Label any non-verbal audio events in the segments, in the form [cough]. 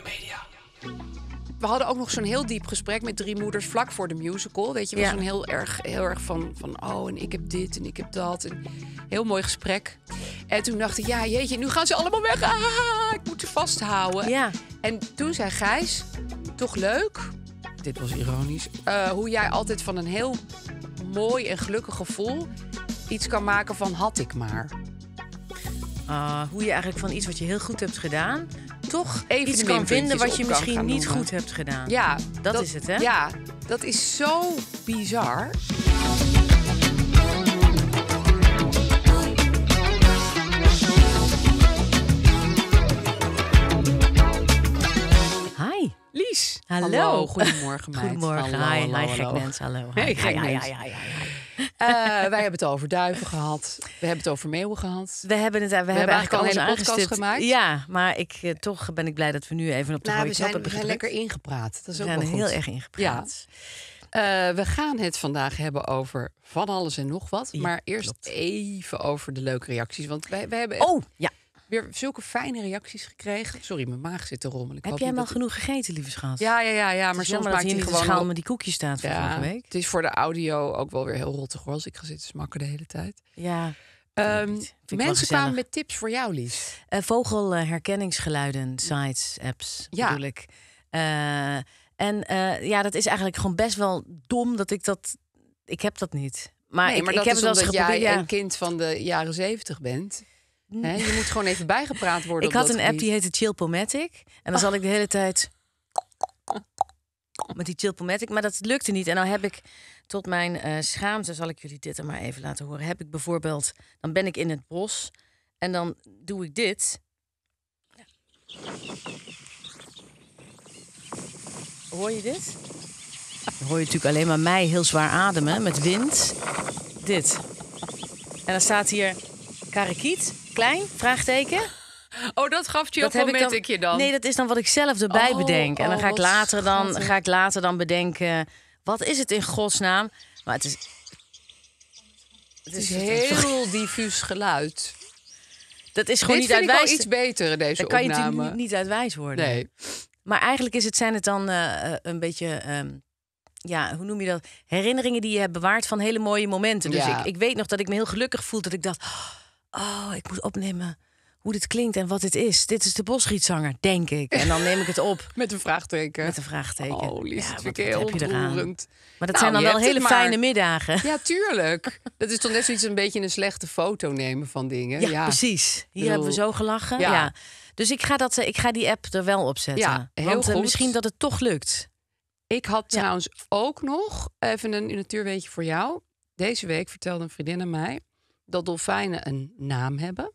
Media. We hadden ook nog zo'n heel diep gesprek met drie moeders vlak voor de musical. Weet je, we ja. zo'n heel erg, heel erg van, van, oh, en ik heb dit en ik heb dat. heel mooi gesprek. En toen dacht ik, ja, jeetje, nu gaan ze allemaal weg. Ah, ik moet ze vasthouden. Ja. En toen zei Gijs, toch leuk. Dit was ironisch. Eh, hoe jij altijd van een heel mooi en gelukkig gevoel iets kan maken van had ik maar. Ah, hoe je eigenlijk van iets wat je heel goed hebt gedaan, toch even iets kan vinden wat je misschien niet goed hebt gedaan. Ja, dat, is het, hè? Ja, dat is zo bizar. Hi, Lies. Hallo. Goedemorgen, [laughs] meid. Goedemorgen. Hallo, hi, hallo, hi, hallo. mens. Hallo. Hi. Hey, gek ja, mens. ja. Eh, wij hebben het over duiven gehad. We hebben het over meeuwen gehad. We hebben het we, hebben, eigenlijk al een hele podcast gemaakt. Ja, maar ik, eh, toch ben ik blij dat we nu even op de nou, zijn knop hebben We zijn lekker ingepraat. Dat is we ook zijn wel goed. heel erg ingepraat. Eh, we gaan het vandaag hebben over van alles en nog wat. maar eerst even over de leuke reacties. Want wij, hebben. Oh, ja weer zulke fijne reacties gekregen. Sorry, mijn maag zit te rommelen. Heb jij wel genoeg gegeten, lieve schat? Ja, ja, ja. ja maar soms maakt hij gewoon schaal met die koekjes staat van vorige week. Het is voor de audio ook wel weer heel rottig hoor. Als ik ga zitten smakken de hele tijd. Ja. Um, mensen kwamen met tips voor jou, Lies. Uh, vogelherkenningsgeluiden, sites, apps, ja. bedoel ik. Eh, en eh, ja, dat is eigenlijk gewoon best wel dom dat ik dat... Ik heb dat niet. Maar, ik, heb het wel eens jij een kind van de jaren zeventig bent je moet gewoon even bijgepraat worden. ik had een app die heette Pomatic. En dan oh. zal ik de hele tijd met die Pomatic, Maar dat lukte niet. En dan nou heb ik tot mijn uh, schaamte, zal ik jullie dit er maar even laten horen. Heb ik bijvoorbeeld, dan ben ik in het bos en dan doe ik dit. Hoor je dit? Dan hoor je natuurlijk alleen maar mij heel zwaar ademen met wind. Dit. En dan staat hier karikiet. Klein? Vraagteken? Oh, dat gaf je op moment ik je dan? Nee, dat is dan wat ik zelf erbij oh, bedenk. En dan oh, ga ik, later dan, ga ik later dan bedenken... wat is het in godsnaam? Maar het is... Het is, heel diffuus geluid. Dat is gewoon niet uitwijs. Het iets beter, deze dan opname. kan je natuurlijk niet uitwijs worden. Nee. Maar eigenlijk is het, zijn het dan eh, eh, een beetje... Ehm, ja, hoe noem je dat? Herinneringen die je hebt bewaard van hele mooie momenten. Dus ik, ik weet nog dat ik me heel gelukkig voelde. Dat ik dacht, oh, oh, ik moet opnemen hoe dit klinkt en wat dit is. Dit is de bosgietzanger, denk ik. En dan neem ik het op. [laughs] Met een vraagteken. Met een vraagteken. Oh, lief. ja, vind ik je Maar dat zijn nou, dan wel hele fijne middagen. Ja, tuurlijk. dat is toch net zoiets een beetje een slechte foto nemen van dingen. Ja, precies. Hier hebben we zo gelachen. Ja. Dus ik ga, dat, eh, ik ga die app er wel op zetten. Ja, heel Want, eh, goed. misschien dat het toch lukt. Ik had trouwens ook nog even een natuurweetje voor jou. Deze week vertelde een vriendin aan mij dat dolfijnen een naam hebben.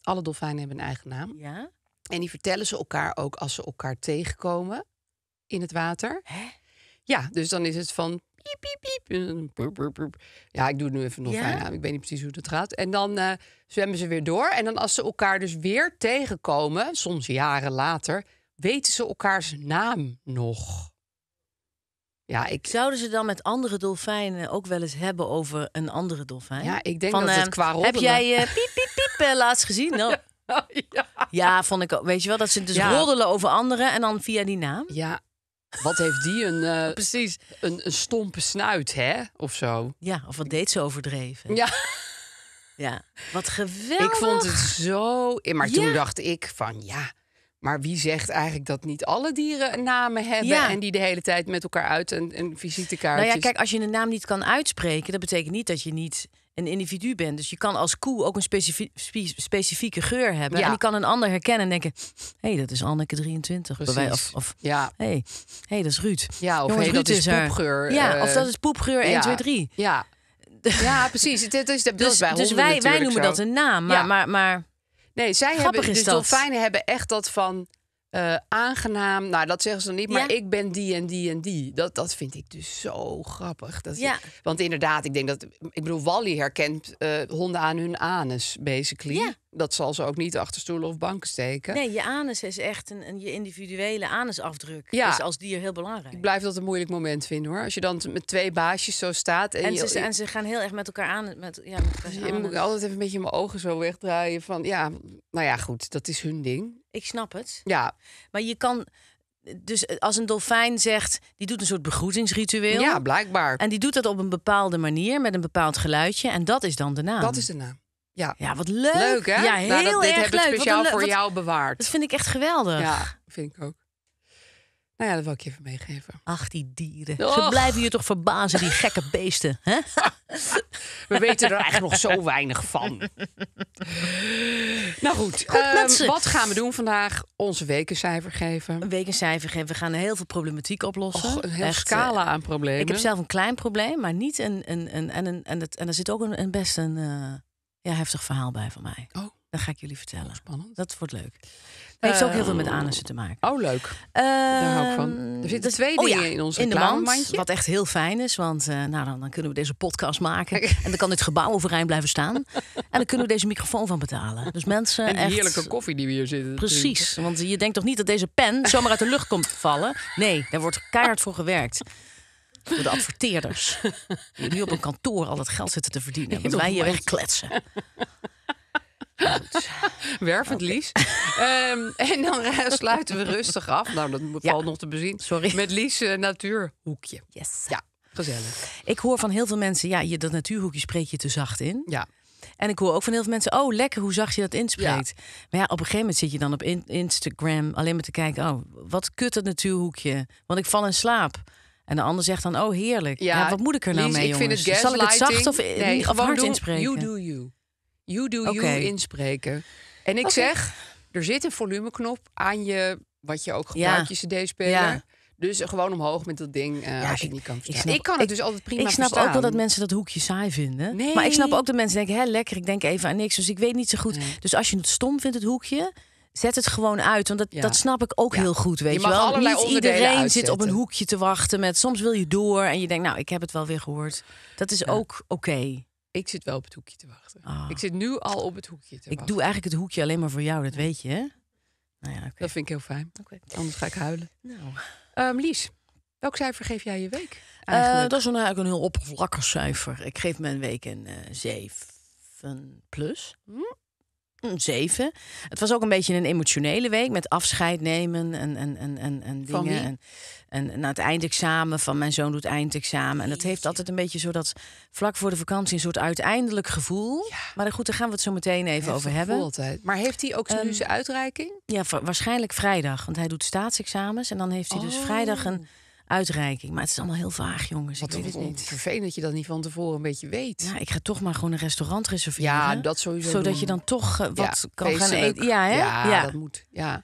Alle dolfijnen hebben een eigen naam. Ja? En die vertellen ze elkaar ook als ze elkaar tegenkomen in het water. Hè? Ja, dus dan is het van piep, piep, piep. Ja, ik doe het nu even nog. ja ik weet niet precies hoe dat gaat. En dan eh, zwemmen ze weer door. En dan als ze elkaar dus weer tegenkomen, soms jaren later, weten ze elkaars naam nog. Ja, ik... Zouden ze dan met andere dolfijnen ook wel eens hebben over een andere dolfijn? Ja, ik denk dat het ehm, qua roddelen... Heb jij uh, piep, piep, piep uh, laatst gezien? [laughs] Ja, ja. vond ik ook. Weet je wel, dat ze dus ja. roddelen over anderen en dan via die naam? Ja. Wat heeft die een, eh, [laughs] Precies. Een, een, stompe snuit, hè? Of zo. Ja, of wat deed ze overdreven. Ja. [laughs] Ja, wat geweldig. Ik vond het zo... Maar toen dacht ik van, ja... Maar wie zegt eigenlijk dat niet alle dieren namen hebben en die de hele tijd met elkaar uit een, een visitekaart? Nou ja, kijk, als je een naam niet kan uitspreken, dat betekent niet dat je niet een individu bent. Dus je kan als koe ook een specifieke geur hebben. En die kan een ander herkennen en denken... hé, hey, dat is Anneke 23. wij, of ja. hey, hey, dat is Ruud. Ja, of Jongens, dat is, poepgeur. Ja, eh, of dat is poepgeur 1, 2, 3. Ja, ja precies. Het, is, dus dat dus, bij dus wij, wij noemen dat een naam. Maar, maar, maar Nee, zij hebben, is dus dolfijnen hebben echt dat van eh, aangenaam. Nou, dat zeggen ze dan niet, maar ik ben die en die en die. Dat, dat vind ik dus zo grappig. Dat Ja. want inderdaad, ik denk dat... Ik bedoel, Wally herkent eh, honden aan hun anus, basically. Ja dat zal ze ook niet achter stoelen of banken steken. Nee, je anus is echt een, een je individuele anusafdruk. Ja. Is als dier heel belangrijk. Ik blijf dat een moeilijk moment vinden hoor. Als je dan met twee baasjes zo staat. En, en, ze, en ze gaan heel erg met elkaar aan. Met, ja, met je moet altijd even een beetje mijn ogen zo wegdraaien. Van ja, nou ja, goed, dat is hun ding. Ik snap het. Ja. Maar je kan. Dus als een dolfijn zegt, die doet een soort begroetingsritueel. Ja, blijkbaar. En die doet dat op een bepaalde manier met een bepaald geluidje. En dat is dan de naam. Dat is de naam. Ja. ja, wat leuk. hè? Ja, nou, heel dat, dit erg heb ik speciaal voor jou bewaard. Dat vind ik echt geweldig. Ja, vind ik ook. Nou ja, dat wil ik je even meegeven. Ach, die dieren. Ze blijven je toch verbazen, die gekke beesten. Hè? [laughs] We weten er eigenlijk nog zo weinig van. nou goed, ehm, wat gaan we doen vandaag? Onze wekencijfer geven. Een wekencijfer geven. We gaan heel veel problematiek oplossen. een hele scala eh, aan problemen. Ik heb zelf een klein probleem, maar niet een... een, een, en, een en, het, en er zit ook een, een best een... Eh, ja, heftig verhaal bij van mij. Oh. Dat ga ik jullie vertellen. Spannend. Dat wordt leuk. Het heeft ook heel veel met oh. anussen te maken. Oh, leuk. Daar hou ik van. Er zitten ehm, twee oh dingen in onze in de Wat echt heel fijn is, want eh, nou, dan, kunnen we deze podcast maken. en dan kan dit gebouw overeind blijven staan. en dan kunnen we deze microfoon van betalen. Dus mensen En heerlijke koffie die we hier zitten Precies, want je denkt toch niet dat deze pen zomaar uit de lucht komt vallen? Nee, daar wordt keihard voor gewerkt de adverteerders. die nu op een kantoor al dat geld zitten te verdienen. En [laughs] wij hier wegkletsen. Wervend Lies. Ehm, en dan [laughs] sluiten we rustig af. Nou, dat moet ja. valt nog te bezien. Sorry. Met Lies eh, Natuurhoekje. Yes. Ja, gezellig. Ik hoor van heel veel mensen, ja, je, dat natuurhoekje spreek je te zacht in. Ja. En ik hoor ook van heel veel mensen, oh lekker, hoe zacht je dat inspreekt. Maar ja, op een gegeven moment zit je dan op Instagram alleen maar te kijken, oh, wat kut dat natuurhoekje. Want ik val in slaap. En de ander zegt dan, oh heerlijk. Ja, wat moet ik er nou mee, ik jongens? Zal ik het zacht of, nee, of gewoon hard inspreken? You do you. You do you inspreken. En ik zeg, er zit een volumeknop aan je, wat je ook gebruikt, ja. je cd-speler. Ja. Dus gewoon omhoog met dat ding eh, ja, als je ik, niet kan Ik, snap, kan het ik, dus altijd prima Ik snap ook wel dat mensen dat hoekje saai vinden. Nee. Maar ik snap ook dat mensen denken, hè, lekker, ik denk even aan niks. Dus ik weet niet zo goed. Dus als je het stom vindt, het hoekje... Zet het gewoon uit, want dat, dat snap ik ook heel goed. Weet je, je wel? Niet iedereen zit op een hoekje te wachten met soms wil je door en je denkt, nou, ik heb het wel weer gehoord. Dat is ook oké. Ik zit wel op het hoekje te wachten. Ah. Ik zit nu al op het hoekje te ik wachten. Ik doe eigenlijk het hoekje alleen maar voor jou, dat weet je, hè? Nou ja, Dat vind ik heel fijn. Oké. Anders ga ik huilen. Nou. Ehm, Lies, welk cijfer geef jij je week? Eh, dat is een, eigenlijk een heel oppervlakkig cijfer. Ik geef mijn week een uh, eh, 7 plus. Hm? Hm, zeven. Het was ook een beetje een emotionele week met afscheid nemen en, en, en, en, en dingen. En, en na het eindexamen van mijn zoon doet eindexamen. En dat heeft altijd een beetje zo dat vlak voor de vakantie een soort uiteindelijk gevoel. Maar goed, daar gaan we het zo meteen even over hebben. Altijd. Maar heeft hij ook zo ehm, uitreiking? Ja, waarschijnlijk vrijdag. Want hij doet staatsexamens. En dan heeft hij dus vrijdag een oh uitreiking. Maar het is allemaal heel vaag, jongens. Wat ik weet het niet. vervelend dat je dat niet van tevoren een beetje weet. Ja, ik ga toch maar gewoon een restaurant reserveren. Ja, dat sowieso. Zodat je dan toch eh, wat kan gaan eten. Ja, hè? Ja, ja, dat moet. Ja.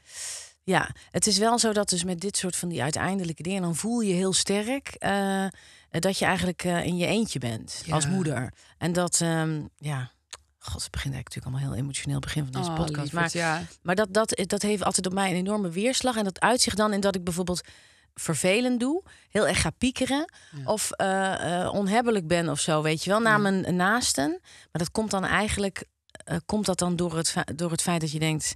Ja, het is wel zo dat dus met dit soort van die uiteindelijke dingen... dan voel je heel sterk eh, dat je eigenlijk eh, in je eentje bent als moeder. En dat, ehm, ja... God, het begint eigenlijk natuurlijk allemaal heel emotioneel begin van deze oh, podcast. maar maar dat, dat, dat heeft altijd op mij een enorme weerslag. En dat uitzicht dan in dat ik bijvoorbeeld vervelend doe, heel erg ga piekeren of eh, eh, onhebbelijk ben of zo, weet je wel, naar mijn naasten. Maar dat komt dan eigenlijk, eh, komt dat dan door het, door het feit dat je denkt,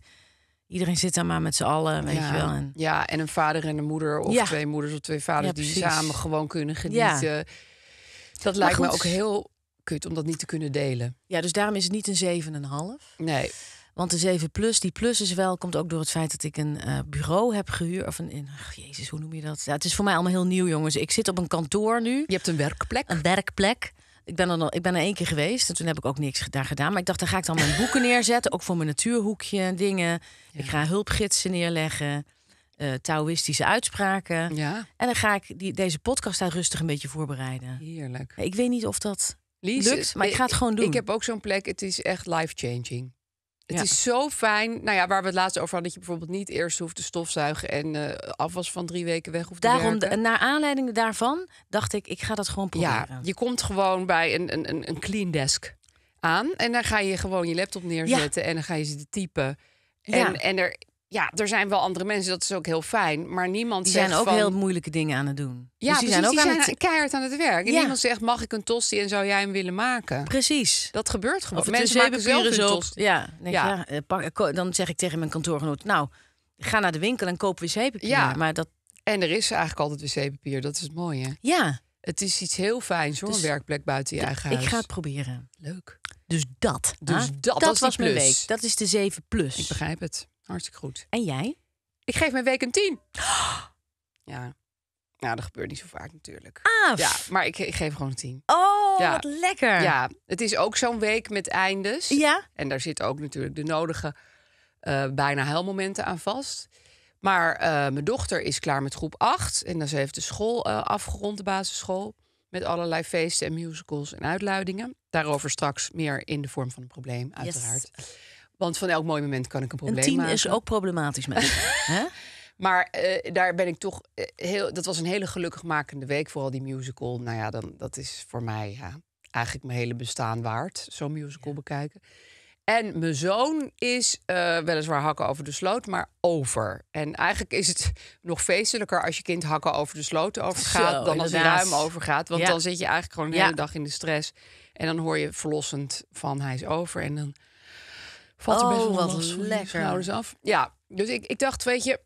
iedereen zit daar maar met z'n allen, weet ja. je wel. En... Ja, en een vader en een moeder of twee moeders of twee vaders die samen gewoon kunnen genieten. Dat lijkt me ook heel kut om dat niet te kunnen delen. Ja, dus daarom is het niet een 7,5. Nee. Want de 7 plus, die plus is wel, komt ook door het feit dat ik een eh, bureau heb gehuurd. Of een, ach, jezus, hoe noem je dat? Ja, het is voor mij allemaal heel nieuw, jongens. Ik zit op een kantoor nu. Je hebt een werkplek. Een werkplek. Ik ben, er, ik ben er één keer geweest en toen heb ik ook niks daar gedaan. Maar ik dacht, dan ga ik dan mijn [laughs] boeken neerzetten. Ook voor mijn natuurhoekje dingen. Ik ga hulpgidsen neerleggen. Uh, Taoïstische uitspraken. Ja. En dan ga ik die, deze podcast daar rustig een beetje voorbereiden. Heerlijk. Ik weet niet of dat lukt, maar ik eh, ga het gewoon doen. Ik heb ook zo'n plek. Het is echt life-changing. Het is zo fijn. Nou ja, waar we het laatst over hadden, dat je bijvoorbeeld niet eerst hoeft te stofzuigen en eh, afwas van drie weken weg hoeft Daarom, Daarom, naar aanleiding daarvan, dacht ik, ik ga dat gewoon proberen. Ja, je komt gewoon bij een, een, een clean desk aan en dan ga je gewoon je laptop neerzetten en dan ga je ze typen. En, ja. en er ja, er zijn wel andere mensen, dat is ook heel fijn. Maar niemand die zegt zijn ook heel moeilijke dingen aan het doen. Dus ja, dus die zijn ook aan het... keihard aan het werk. En ja. niemand zegt, mag ik een tosti en zou jij hem willen maken? Precies. Dat gebeurt gewoon. Of mensen maken zelf een tosti. Ja, ja. Eh, dan zeg ik tegen mijn kantoorgenoot... nou, ga naar de winkel en koop wc-papier. Ja. Maar dat... En er is eigenlijk altijd wc-papier, dat is het mooie. Ja. Het is iets heel fijns hoor, een dus werkplek buiten je eigen huis. Ik ga het proberen. Leuk. Dus dat. Dus dat, was, was week. Dat is de 7 plus. Ik begrijp het. Hartstikke goed. En jij? Ik geef mijn week een 10. [gasps] Ja. Nou, dat gebeurt niet zo vaak natuurlijk. Af. Ja, maar ik, ik geef gewoon een 10. Oh, wat lekker. Ja, het is ook zo'n week met eindes. Ja. En daar zitten ook natuurlijk de nodige uh, bijna huilmomenten aan vast. Maar eh, mijn dochter is klaar met groep 8. En dan ze heeft de school eh, afgerond, de basisschool. Met allerlei feesten en musicals en uitluidingen. Daarover straks meer in de vorm van een probleem, uiteraard. Want van elk mooi moment kan ik een probleem een tien is ook problematisch met [laughs] Maar eh, daar ben ik toch eh, heel. Dat was een hele gelukkigmakende week. Vooral die musical. Nou ja, dan, dat is voor mij ja, eigenlijk mijn hele bestaan waard. Zo'n musical bekijken. En mijn zoon is uh, weliswaar hakken over de sloot, maar over. En eigenlijk is het nog feestelijker als je kind hakken over de sloot overgaat... Zo, dan als hij ruim overgaat. Want dan zit je eigenlijk gewoon de hele dag in de stress. En dan hoor je verlossend van hij is over. En dan valt er best oh, wel wat last lekker. af. Ja, dus ik, ik dacht, weet je,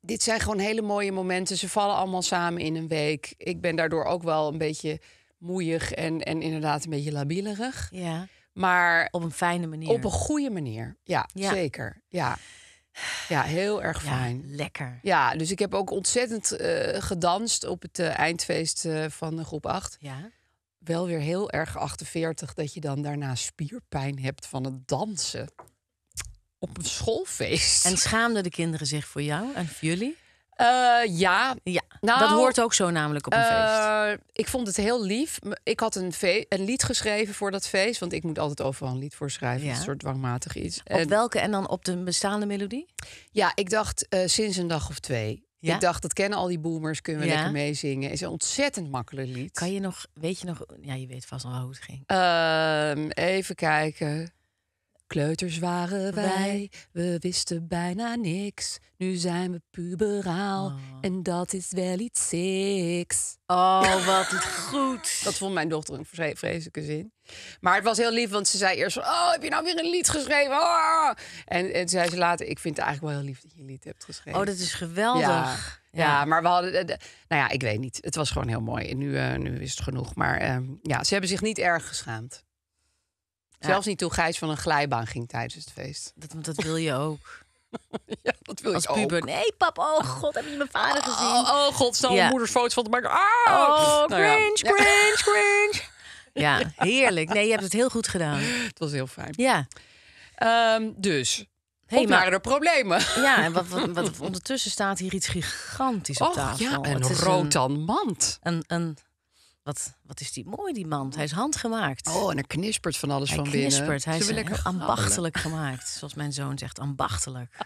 dit zijn gewoon hele mooie momenten. Ze vallen allemaal samen in een week. Ik ben daardoor ook wel een beetje moeig en, en inderdaad een beetje labielerig. Ja. Maar op een fijne manier. Op een goede manier. Ja, zeker. Ja. Ja, heel erg fijn. lekker. Ja, dus ik heb ook ontzettend eh, gedanst op het eh, eindfeest eh, van van groep 8. Ja wel weer heel erg 48 dat je dan daarna spierpijn hebt van het dansen op een schoolfeest. En schaamden de kinderen zich voor jou en voor jullie? Eh, ja. ja. Nou, dat hoort ook zo namelijk op een eh, feest. Ik vond het heel lief. Ik had een, een, lied geschreven voor dat feest. Want ik moet altijd overal een lied voor schrijven. Ja. Een soort dwangmatig iets. Op welke en dan op de bestaande melodie? Ja, ik dacht eh, sinds een dag of twee. Ik dacht, dat kennen al die boomers, kunnen we ja? lekker meezingen. Is een ontzettend makkelijk lied. Kan je nog, weet je nog, ja, je weet vast al hoe het ging. Ehm, even kijken. Kleuters waren wij, we wisten bijna niks. Nu zijn we puberaal oh. en dat is wel iets seks. Oh, wat goed. [laughs] Dat vond mijn dochter een vreselijke zin. Maar het was heel lief, want ze zei eerst Oh, heb je nou weer een lied geschreven? Oh. En, en zei ze later, ik vind het eigenlijk wel heel lief dat je een lied hebt geschreven. Oh, dat is geweldig. Ja, maar we hadden... nou ja, ik weet niet. Het was gewoon heel mooi. En nu, eh, nu is het genoeg. Maar ehm, ja, ze hebben zich niet erg geschaamd. Zelfs niet toen Gijs van een glijbaan ging tijdens het feest. Dat, dat wil je ook. [laughs] ja, dat wil Als puber. Nee, pap, oh god, heb je mijn vader oh, gezien? Oh, oh god, snel ja. moeders foto's van te maken. Ah, oh, nou cringe, cringe, cringe. [laughs] Ja, heerlijk. Nee, je hebt het heel goed gedaan. Het was heel fijn. Ja. Ehm, dus, hey, waren er problemen. [laughs] Ja, en wat, wat, ondertussen staat hier iets gigantisch op tafel. Oh ja, een rotan mand. Een, een wat, wat is die mooi, die mand. Hij is handgemaakt. Oh, en er knispert van alles van binnen. Knispert. Hij is lekker ambachtelijk gemaakt. Zoals mijn zoon zegt, ambachtelijk. [laughs]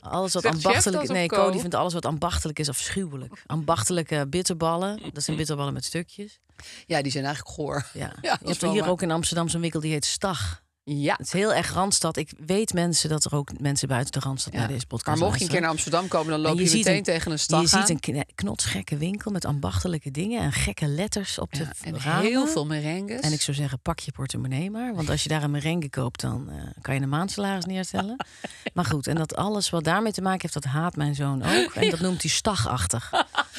Alles wat ambachtelijk ambachtelijk... Nee, Cody vindt alles wat ambachtelijk is afschuwelijk. Ambachtelijke bitterballen. Dat zijn bitterballen met stukjes. Ja, die zijn eigenlijk goor. Ja. [laughs] ja je hebt hier ook in Amsterdam zo'n winkel die heet Stag. Ja, het is heel erg Randstad. Ik weet mensen dat er ook mensen buiten de Randstad ja. naar deze podcast Maar mocht je een keer naar Amsterdam komen, dan loop je, meteen tegen een stad Je ziet een knotsgekke winkel met ambachtelijke dingen en gekke letters op de ja, En ramen. heel veel merengues. En ik zou zeggen, pak je portemonnee maar. Want als je daar een merengue koopt, dan eh, kan je een maandsalaris neerstellen. [laughs] maar goed, en dat alles wat daarmee te maken heeft, dat haat mijn zoon ook. En dat noemt hij stagachtig.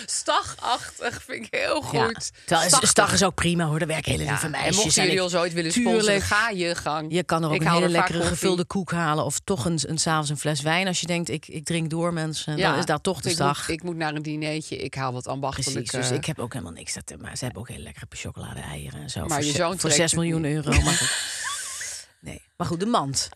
Stagachtig vind ik heel goed. Stag, is ook prima hoor, daar werken hele lieve ja. mij. En mochten jullie ons ooit willen sponsoren, ga je gang. Je kan er ook een hele lekkere gevulde koek halen. Of toch een, een s'avonds een fles wijn. Als je denkt, ik, ik drink door mensen, ja. dan is daar toch de ik dag. Moet, ik moet naar een dinertje, ik haal wat ambachtelijk. Precies, dus ik heb ook helemaal niks. Dat, maar ze hebben ook hele lekkere chocolade-eieren en zo. Maar voor, voor 6 miljoen euro. Maar [laughs] nee, maar goed, de mand.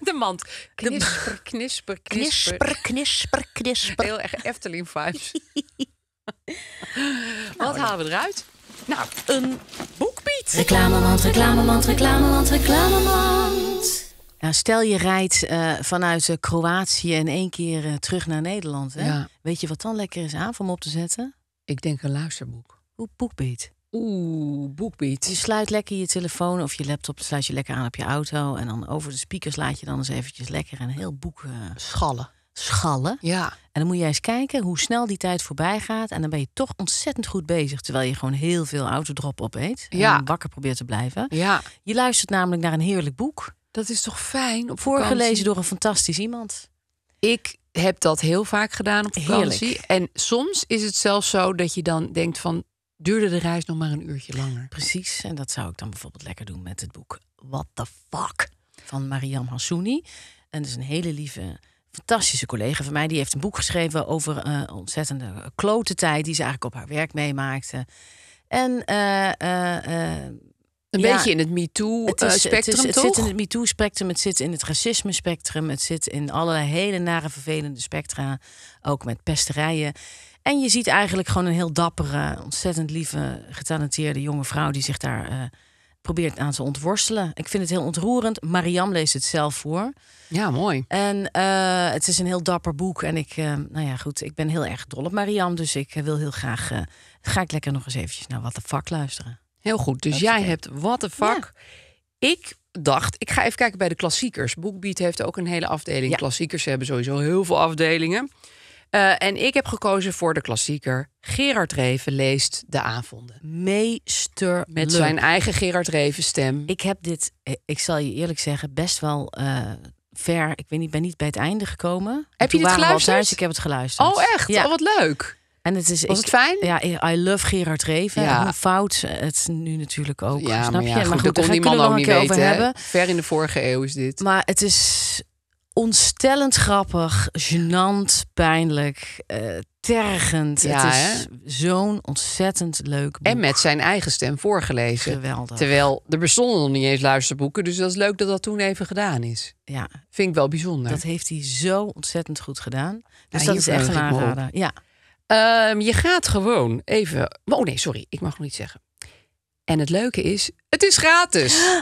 De mand. Knisper, knisper, knisper. Knisper, knisper, knisper. Heel erg Efteling vibes. [laughs] [laughs] Wat halen we eruit? Nou, een boekbied. Reclamemand, reclamemand, reclamemand, reclamemand. Ja, stel je rijdt eh, vanuit eh, Kroatië en één keer eh, terug naar Nederland. Hè? Weet je wat dan lekker is aan om op te zetten? Ik denk een luisterboek. Hoe Bookbeat. Oeh, boekbeat. Je sluit lekker je telefoon of je laptop sluit je lekker aan op je auto. En dan over de speakers laat je dan eens eventjes lekker een heel boek... Schallen schallen. Ja. En dan moet jij eens kijken hoe snel die tijd voorbij gaat. En dan ben je toch ontzettend goed bezig. Terwijl je gewoon heel veel autodrop opeet. Ja. En wakker probeert te blijven. Ja. Je luistert namelijk naar een heerlijk boek. Dat is toch fijn? Voorgelezen door een fantastisch iemand. Ik heb dat heel vaak gedaan op vakantie. En soms is het zelfs zo dat je dan denkt van... duurde de reis nog maar een uurtje langer. Precies, en dat zou ik dan bijvoorbeeld lekker doen met het boek... What the Fuck van Mariam Hassouni. En dat is een hele lieve fantastische collega van mij. Die heeft een boek geschreven over een eh, ontzettende klote tijd die ze eigenlijk op haar werk meemaakte. En eh, eh, een beetje in het MeToo-spectrum, het, het, zit in het MeToo-spectrum, het zit in het racisme-spectrum... het zit in allerlei hele nare, vervelende spectra. Ook met pesterijen. En je ziet eigenlijk gewoon een heel dappere, ontzettend lieve, getalenteerde jonge vrouw... die zich daar probeert aan te ontworstelen. Ik vind het heel ontroerend. Mariam leest het zelf voor. Ja, mooi. En eh, het is een heel dapper boek. En ik, eh, nou ja, goed, ik ben heel erg dol op Mariam. Dus ik eh, wil heel graag, ga ik lekker nog eens eventjes naar What the Fuck luisteren. Heel goed. Dus jij hebt What the Fuck. Ik dacht, ik ga even kijken bij de klassiekers. Boekbeat heeft ook een hele afdeling. Klassiekers hebben sowieso heel veel afdelingen. Eh, en ik heb gekozen voor de klassieker. Gerard Reven leest De Avonden. Meester. Met zijn eigen Gerard Reven stem. Ik heb dit, eh, ik zal je eerlijk zeggen, best wel eh, ver. Ik weet niet, ben niet bij het einde gekomen. Heb je dit geluisterd? ik heb het geluisterd. Oh, echt? Ja. Oh, wat leuk. En het is, Was het fijn? Ja, I love Gerard Reven. Ja. Hoe fout het nu natuurlijk ook. snap je? maar goed, daar kon die man ook niet weten. hebben. Ver in de vorige eeuw is dit. Maar het is ontstellend grappig, genant, pijnlijk, eh, tergend. Ja, het is zo'n ontzettend leuk boek. En met zijn eigen stem voorgelezen. Geweldig. Terwijl er bestonden nog niet eens luisterboeken. Dus dat is leuk dat dat toen even gedaan is. Ja. Vind ik wel bijzonder. Dat heeft hij zo ontzettend goed gedaan. Dus dat is echt een Ja. Ehm, je gaat gewoon even... Oh nee, sorry. Ik mag nog niet zeggen. En het leuke is, het is gratis.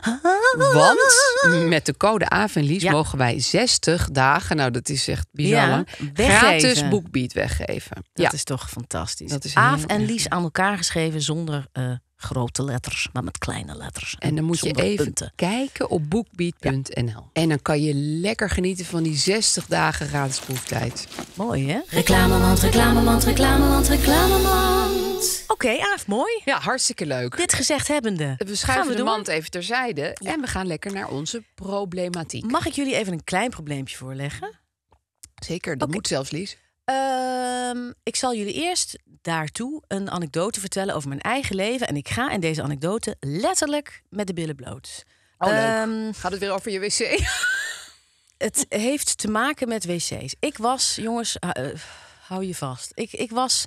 Want met de code AVENLIES ja. mogen wij 60 dagen, nou dat is echt bijzonder. ja, gratis Boekbeat weggeven. Dat is toch fantastisch. Dat en Lies aan elkaar geschreven zonder eh, grote letters, maar met kleine letters. En, dan moet je even kijken op boekbied.nl. En dan kan je lekker genieten van die 60 dagen gratis proeftijd. Mooi hè? Reclamemand, reclamemand, reclamemand, reclamemand. Oké, af, mooi. Ja, hartstikke leuk. Dit gezegd hebbende. We schuiven we de mand even terzijde en we gaan lekker naar onze problematiek. Mag ik jullie even een klein probleempje voorleggen? Zeker, dat moet zelfs, Lies. Ehm, ik zal jullie eerst daartoe een anekdote vertellen over mijn eigen leven. En ik ga in deze anekdote letterlijk met de billen bloot. Oh, leuk. Ehm, Gaat het weer over je wc? [laughs] het heeft te maken met wc's. Ik was, jongens, hou eh, je vast. Ik, ik was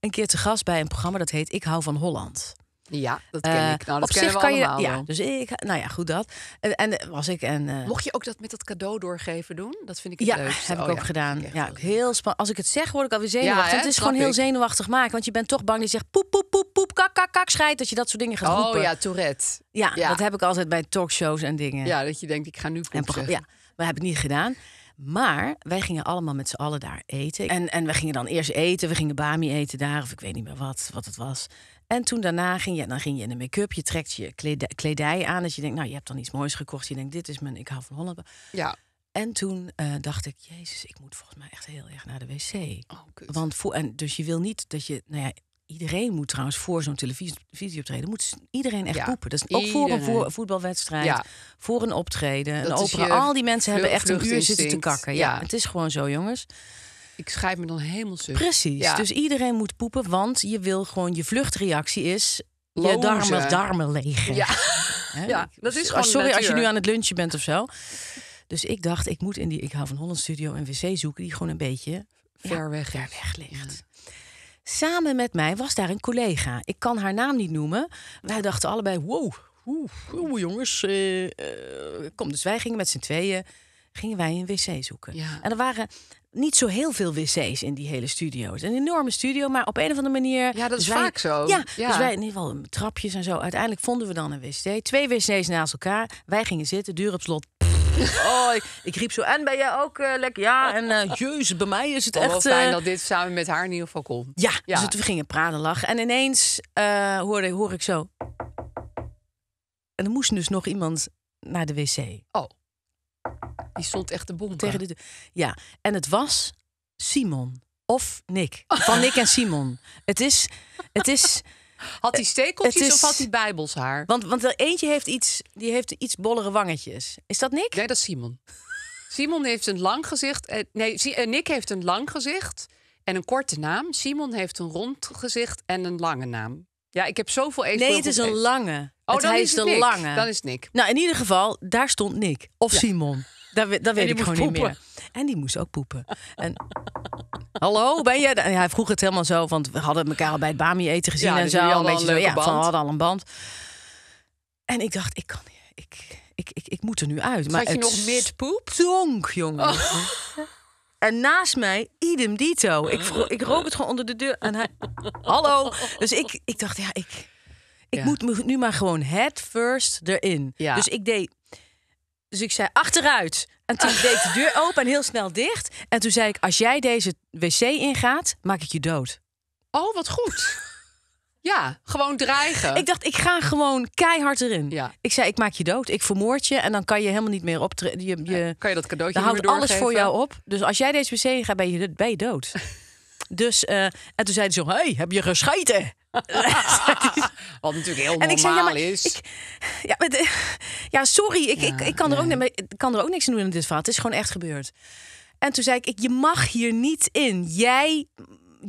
een keer te gast bij een programma dat heet Ik hou van Holland. Ja, dat eh, ken ik. Nou, dat op zich we kan allemaal, je, ja, wel. dus ik, nou ja, goed dat. En, en eh, was ik en. Eh, Mocht je ook dat met dat cadeau doorgeven doen? Dat vind ik het ja, heb ik oh ook gedaan. ja, heel spannend. Als ik het zeg, word ik alweer zenuwachtig. het is gewoon heel zenuwachtig maken, want je bent toch bang. Je zegt poep, poep, poep, poep, kak, kak, kak, schijt. Dat je dat soort dingen gaat oh, roepen. Oh ja, Tourette. Ja, dat heb ik altijd bij talkshows en dingen. Ja, dat je denkt, ik ga nu poep Ja, maar heb ik niet gedaan. Maar wij gingen allemaal met z'n allen daar eten. En, en we gingen dan eerst eten. We gingen bami eten daar. Of ik weet niet meer wat, wat het was. En toen daarna ging je, dan ging je in de make-up. Je trekt je kledij, aan. Dat je denkt, nou, je hebt dan iets moois gekocht. Je denkt, dit is mijn Ik hou van Holland. Ja. En toen eh, dacht ik, Jezus, ik moet volgens mij echt heel erg naar de wc. Oh, Want voor, en dus je wil niet dat je, nou ja, iedereen moet trouwens voor zo'n televisieoptreden moet iedereen echt poepen. Dat is ook voor een voetbalwedstrijd, voor een optreden, een opera. al die mensen hebben echt een uur zitten te kakken. Ja. het is gewoon zo, jongens. Ik schrijf me dan helemaal suf. Precies. Dus iedereen moet poepen, want je wil gewoon je vluchtreactie is je darmen, darmen leeg. Ja. ja, dat is dus, gewoon. Oh, sorry als je nu aan het lunchen bent of zo. Dus ik dacht, ik moet in die ik hou van Holland Studio en wc zoeken die gewoon een beetje ver weg, ver weg ligt. Samen met mij was daar een collega. Ik kan haar naam niet noemen. Wij dachten allebei, wow, oeh, jongens. Eh, eh, kom, dus wij gingen met z'n tweeën gingen wij een wc zoeken. En er waren niet zo heel veel wc's in die hele studio. Het is een enorme studio, maar op een of andere manier... Ja, dat is dus vaak zo. Ja, dus wij in ieder geval trapjes en zo. Uiteindelijk vonden we dan een wc. Twee wc's naast elkaar. Wij gingen zitten, duur op slot. Oh, ik, riep zo, en ben jij ook uh, lekker? Ja, en uh, jezus, bij mij is het echt... fijn eh, dat dit samen met haar in ieder geval kon. Ja, ja. dus we gingen praten, lachen. En ineens hoorde, hoor ik zo... En er moest dus nog iemand naar de wc. Oh. Die stond echt de bom tegen de deur. Ja, en het was Simon of Nick. Van Nick en Simon. Het is, het is had hij eh, stekeltjes of had hij bijbels haar? Want, want er eentje heeft iets, die heeft iets bollere wangetjes. Is dat Nick? Nee, dat is Simon. Simon heeft een lang gezicht. Eh, nee, eh, Nick heeft een lang gezicht en een korte naam. Simon heeft een rond gezicht en een lange naam. Ja, ik heb zoveel even. Nee, het is een lange. Oh, dan is, de Nick. lange. Dan is Nick. Nou, in ieder geval, daar stond Nick. Of Simon. Dat, dat weet ik gewoon niet meer. En die moest ook poepen. En, [laughs] Hallo, ben je? hij vroeg het helemaal zo, want we hadden elkaar al bij het Bami eten gezien en dus zo. Een beetje zo, ja, van, we hadden al een band. En ik dacht, ik kan Ik, ik, ik, ik moet er nu uit. Maar Zat je nog meer Zonk, jongen. Oh. [laughs] En naast mij, idem dito. Ik, ik rook het gewoon onder de deur. En hij, [laughs] hallo. Dus ik, ik dacht, ja, ik, ik ja. moet nu maar gewoon head first erin. Ja. Dus ik deed dus ik zei achteruit. En toen deed de deur open en heel snel dicht. En toen zei ik: Als jij deze wc ingaat, maak ik je dood. Oh, wat goed. [laughs] Ja, gewoon dreigen. Ik dacht, ik ga gewoon keihard erin. Ja. Ik zei, ik maak je dood. Ik vermoord je. En dan kan je helemaal niet meer optreden. Je, je kan je dat cadeautje dan houden alles voor jou op. Dus als jij deze wc ingaat, ben je, ben je dood. [laughs] dus, eh, en toen zei ze, hey, heb je gescheten? [laughs] Wat natuurlijk heel normaal en ik zei, ja, maar, is. Ik, ja, de, ja, sorry, ik, ik, ik kan, er ook, ik kan er ook niks aan doen in dit verhaal. Het is gewoon echt gebeurd. En toen zei ik, je mag hier niet in. Jij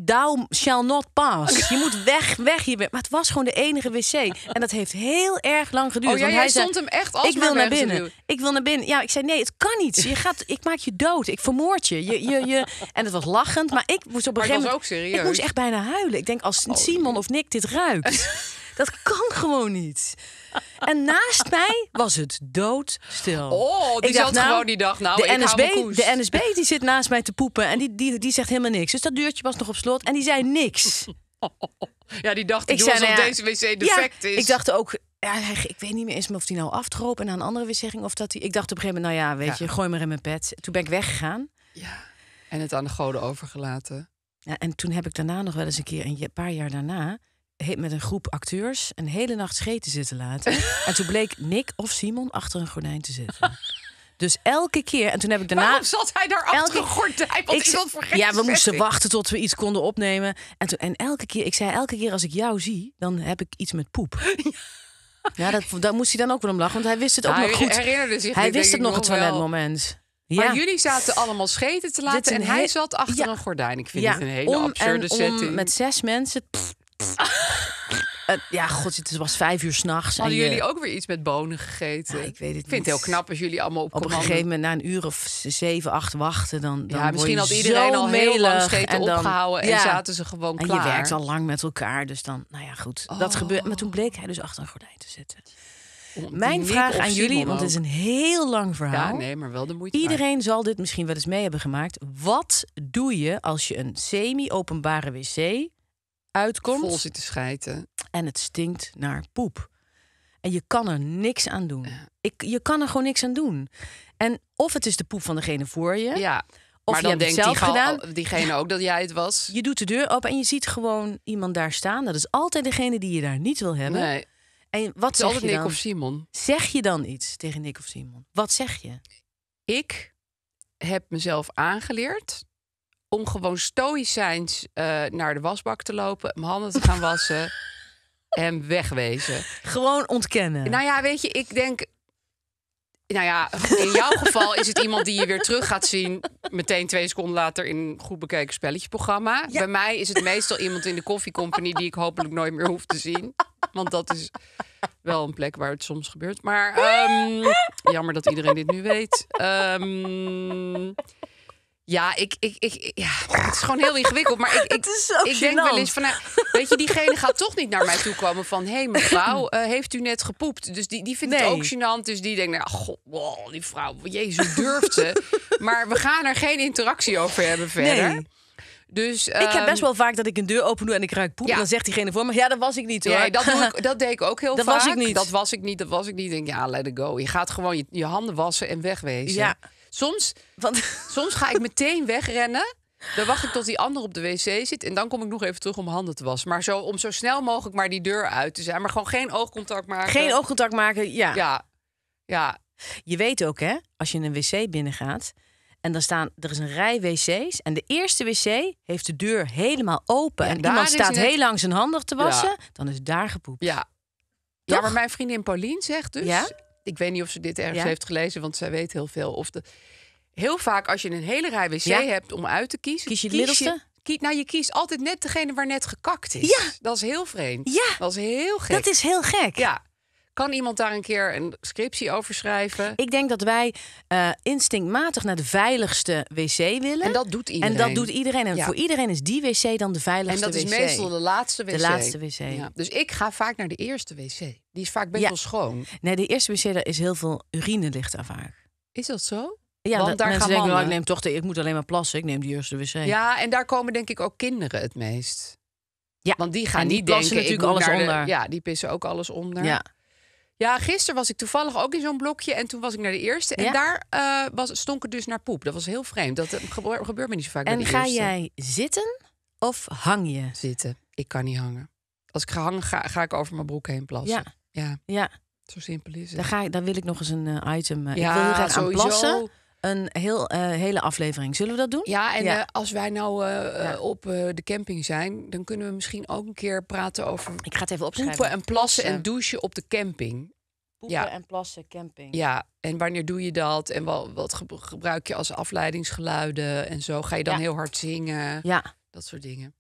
thou shall not pass. Je moet weg, weg hier. Maar het was gewoon de enige wc. En dat heeft heel erg lang geduurd. Oh, ja, hij stond hem echt als Ik wil naar binnen. Ik wil naar binnen. Ja, ik zei nee, het kan niet. Je gaat, ik maak je dood. Ik vermoord je. je, je, je. En het was lachend. Maar ik moest op een gegeven moment... Ik moest echt bijna huilen. Ik denk, als oh, Simon of Nick dit ruikt... [laughs] dat kan gewoon niet. En naast mij was het doodstil. Oh, die ik dacht, nou, gewoon die dag. Nou, de, NSB, de NSB die zit naast mij te poepen en die, die, die zegt helemaal niks. Dus dat deurtje was nog op slot en die zei niks. [laughs] Ja, die dacht, ik nou deze wc defect is. Ik dacht ook, ja, ik weet niet meer eens of die nou afdroop en aan een andere wc Of dat die, ik dacht op een gegeven moment, nou ja, weet je, gooi maar in mijn pet. Toen ben ik weggegaan. Ja, en het aan de goden overgelaten. Ja, en toen heb ik daarna nog wel eens een keer, een paar jaar daarna met een groep acteurs een hele nacht scheten zitten laten. [laughs] en toen bleek Nick of Simon achter een gordijn te zitten. Dus elke keer, en toen heb ik daarna. Waarom zat hij daar achter een gordijn? Want ik zat vergeten. Ja, we moesten wachten tot we iets konden opnemen. En, toen, en elke keer, ik zei elke keer als ik jou zie, dan heb ik iets met poep. [laughs] Ja. dat, daar moest hij dan ook wel om lachen, want hij wist het ook nog goed. Herinnerde zich hij wist het nog, het toiletmoment. Ja. Maar jullie zaten allemaal scheten te laten en hij zat achter een gordijn. Ik vind het een hele om absurde om setting. met zes mensen [laughs] ja, god, het was vijf uur s'nachts. Hadden jullie ook weer iets met bonen gegeten? Ah, ik weet het vind niet. het heel knap als jullie allemaal op Op een gegeven moment, na een uur of zeven, acht wachten... dan, dan ja, misschien had iedereen al heel lang en opgehouden... en zaten ze gewoon klaar. En je werkt al lang met elkaar, dus dan... Nou ja, goed, dat oh. gebeurt. Maar toen bleek hij dus achter een gordijn te zitten. Mijn vraag aan jullie, want het is een heel lang verhaal. Ja, nee, maar wel de moeite. Iedereen zal dit misschien wel eens mee hebben gemaakt. Wat doe je als je een semi-openbare wc uitkomt. Vol zit te schijten. En het stinkt naar poep. En je kan er niks aan doen. Ik, je kan er gewoon niks aan doen. En of het is de poep van degene voor je. Ja. Of maar je dan zelf gedaan. diegene ook dat jij het was. Je doet de deur open en je ziet gewoon iemand daar staan. Dat is altijd degene die je daar niet wil hebben. Nee. En wat zeg altijd je dan? Nick of Simon. Zeg je dan iets tegen Nick of Simon? Wat zeg je? Ik heb mezelf aangeleerd om gewoon stoïcijns uh, naar de wasbak te lopen, mijn handen te gaan wassen [laughs] en wegwezen. Gewoon ontkennen. Nou ja, weet je, ik denk. Nou ja, in jouw [laughs] geval is het iemand die je weer terug gaat zien. meteen twee seconden later in een goed bekeken spelletjeprogramma. programma. Bij mij is het meestal iemand in de koffiecompany die ik hopelijk nooit meer hoef te zien. Want dat is wel een plek waar het soms gebeurt. Maar ehm, jammer dat iedereen dit nu weet. Um, ja, ik, ik, ik, ja, het is gewoon heel ingewikkeld. Maar ik, [laughs] ik, ik denk wel eens van, nou, weet je, diegene gaat toch niet naar mij toe komen van... hé hey, mevrouw, eh, heeft u net gepoept? Dus die, die vindt het ook gênant. Dus die denkt, nou, god, wow, die vrouw, jezus, durft ze. [laughs] maar we gaan er geen interactie over hebben verder. Nee. Dus, ik heb best ehm, wel vaak dat ik een deur open doe en ik ruik poep. En dan zegt diegene voor me, ja, dat was ik niet hoor. Ja, dat, doe ik, [laughs] dat deed ik ook heel vaak. Dat was ik niet. Dat was ik niet, dat was ik niet. denk, ja, let it go. Je gaat gewoon je, je handen wassen en wegwezen. Ja. Soms, Want... soms ga ik meteen wegrennen. Dan wacht ik tot die ander op de wc zit. En dan kom ik nog even terug om handen te wassen. Maar zo, om zo snel mogelijk maar die deur uit te zijn. Maar gewoon geen oogcontact maken. Geen oogcontact maken, ja. Ja. ja. Je weet ook, hè, als je in een wc binnengaat. En dan staan, er is een rij wc's. En de eerste wc heeft de deur helemaal open. en iemand staat heel lang zijn handen te wassen. Dan is daar gepoept. Ja. Ja, maar mijn vriendin Pauline zegt dus... Ja? Ik weet niet of ze dit ergens heeft gelezen, want zij weet heel veel. Of heel vaak als je een hele rij wc hebt om uit te kiezen. Kies je het middelste? Kies je, nou, je kiest altijd net degene waar net gekakt is. Ja. Dat is heel vreemd. Ja. Dat is heel gek. Dat is heel gek. Ja. Kan iemand daar een keer een scriptie over schrijven? Ik denk dat wij eh, instinctmatig naar de veiligste wc willen. En dat doet iedereen. En dat doet iedereen. En voor iedereen is die wc dan de veiligste wc. En dat is meestal de laatste wc. De laatste wc. Ja. Dus ik ga vaak naar de eerste wc. Die is vaak best wel schoon. Nee, de eerste wc, daar is heel veel urine ligt daar vaak. Is dat zo? Ja, want daar gaan denken, oh, ik neem toch de, ik moet alleen maar plassen, ik neem de eerste wc. Ja, en daar komen denk ik ook kinderen het meest. Ja. Want die gaan en niet plassen natuurlijk alles onder. ja, die pissen ook alles onder. Ja. Ja, gisteren was ik toevallig ook in zo'n blokje en toen was ik naar de eerste. En daar uh, was, stonk het dus naar poep. Dat was heel vreemd. Dat eh, gebeurt me niet zo vaak. En bij ga jij zitten of hang je? Zitten. Ik kan niet hangen. Als ik ga hangen, ga, ik over mijn broek heen plassen. Ja. ja. Zo simpel is het. Dan, ga ik, dan wil ik nog eens een eh, item. Ja, ik wil sowieso een heel, eh, hele aflevering. Zullen we dat doen? Ja, en eh, als wij nou eh, op de camping zijn, dan kunnen we misschien ook een keer praten over. Ik ga het even opschrijven. Poepen en plassen en douchen op de camping. Poepen ja. en plassen, camping. Ja, en wanneer doe je dat? En wat, wat gebruik je als afleidingsgeluiden en zo? Ga je dan heel hard zingen? Ja. Dat soort dingen.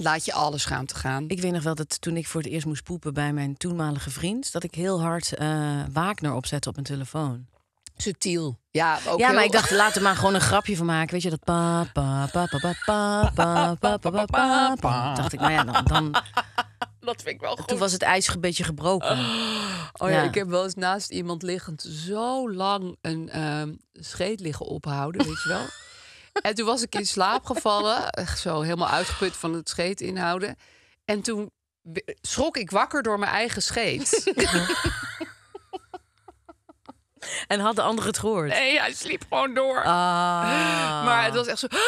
Laat je gaan schaamte gaan. Ik weet nog wel dat toen ik voor het eerst moest poepen bij mijn toenmalige vriend, dat ik heel hard Wagner opzette op mijn telefoon. Subtiel. Ja, ja maar ik dacht, laten we maar gewoon een grapje van maken. Weet je, dat pa, pa, pa, pa, pa, pa, pa, pa, pa, pa, Dacht ik, nou ja, dan... Dat vind ik wel goed. Toen was het ijs een beetje gebroken. Oh ja, ik heb wel eens naast iemand liggend zo lang een um, scheet liggen ophouden, weet je wel. en toen was ik in slaap gevallen, echt zo helemaal uitgeput van het scheet inhouden. En toen schrok ik wakker door mijn eigen scheet. En had de ander het gehoord? Nee, hij sliep gewoon door. Ah. Maar het was echt zo, ah,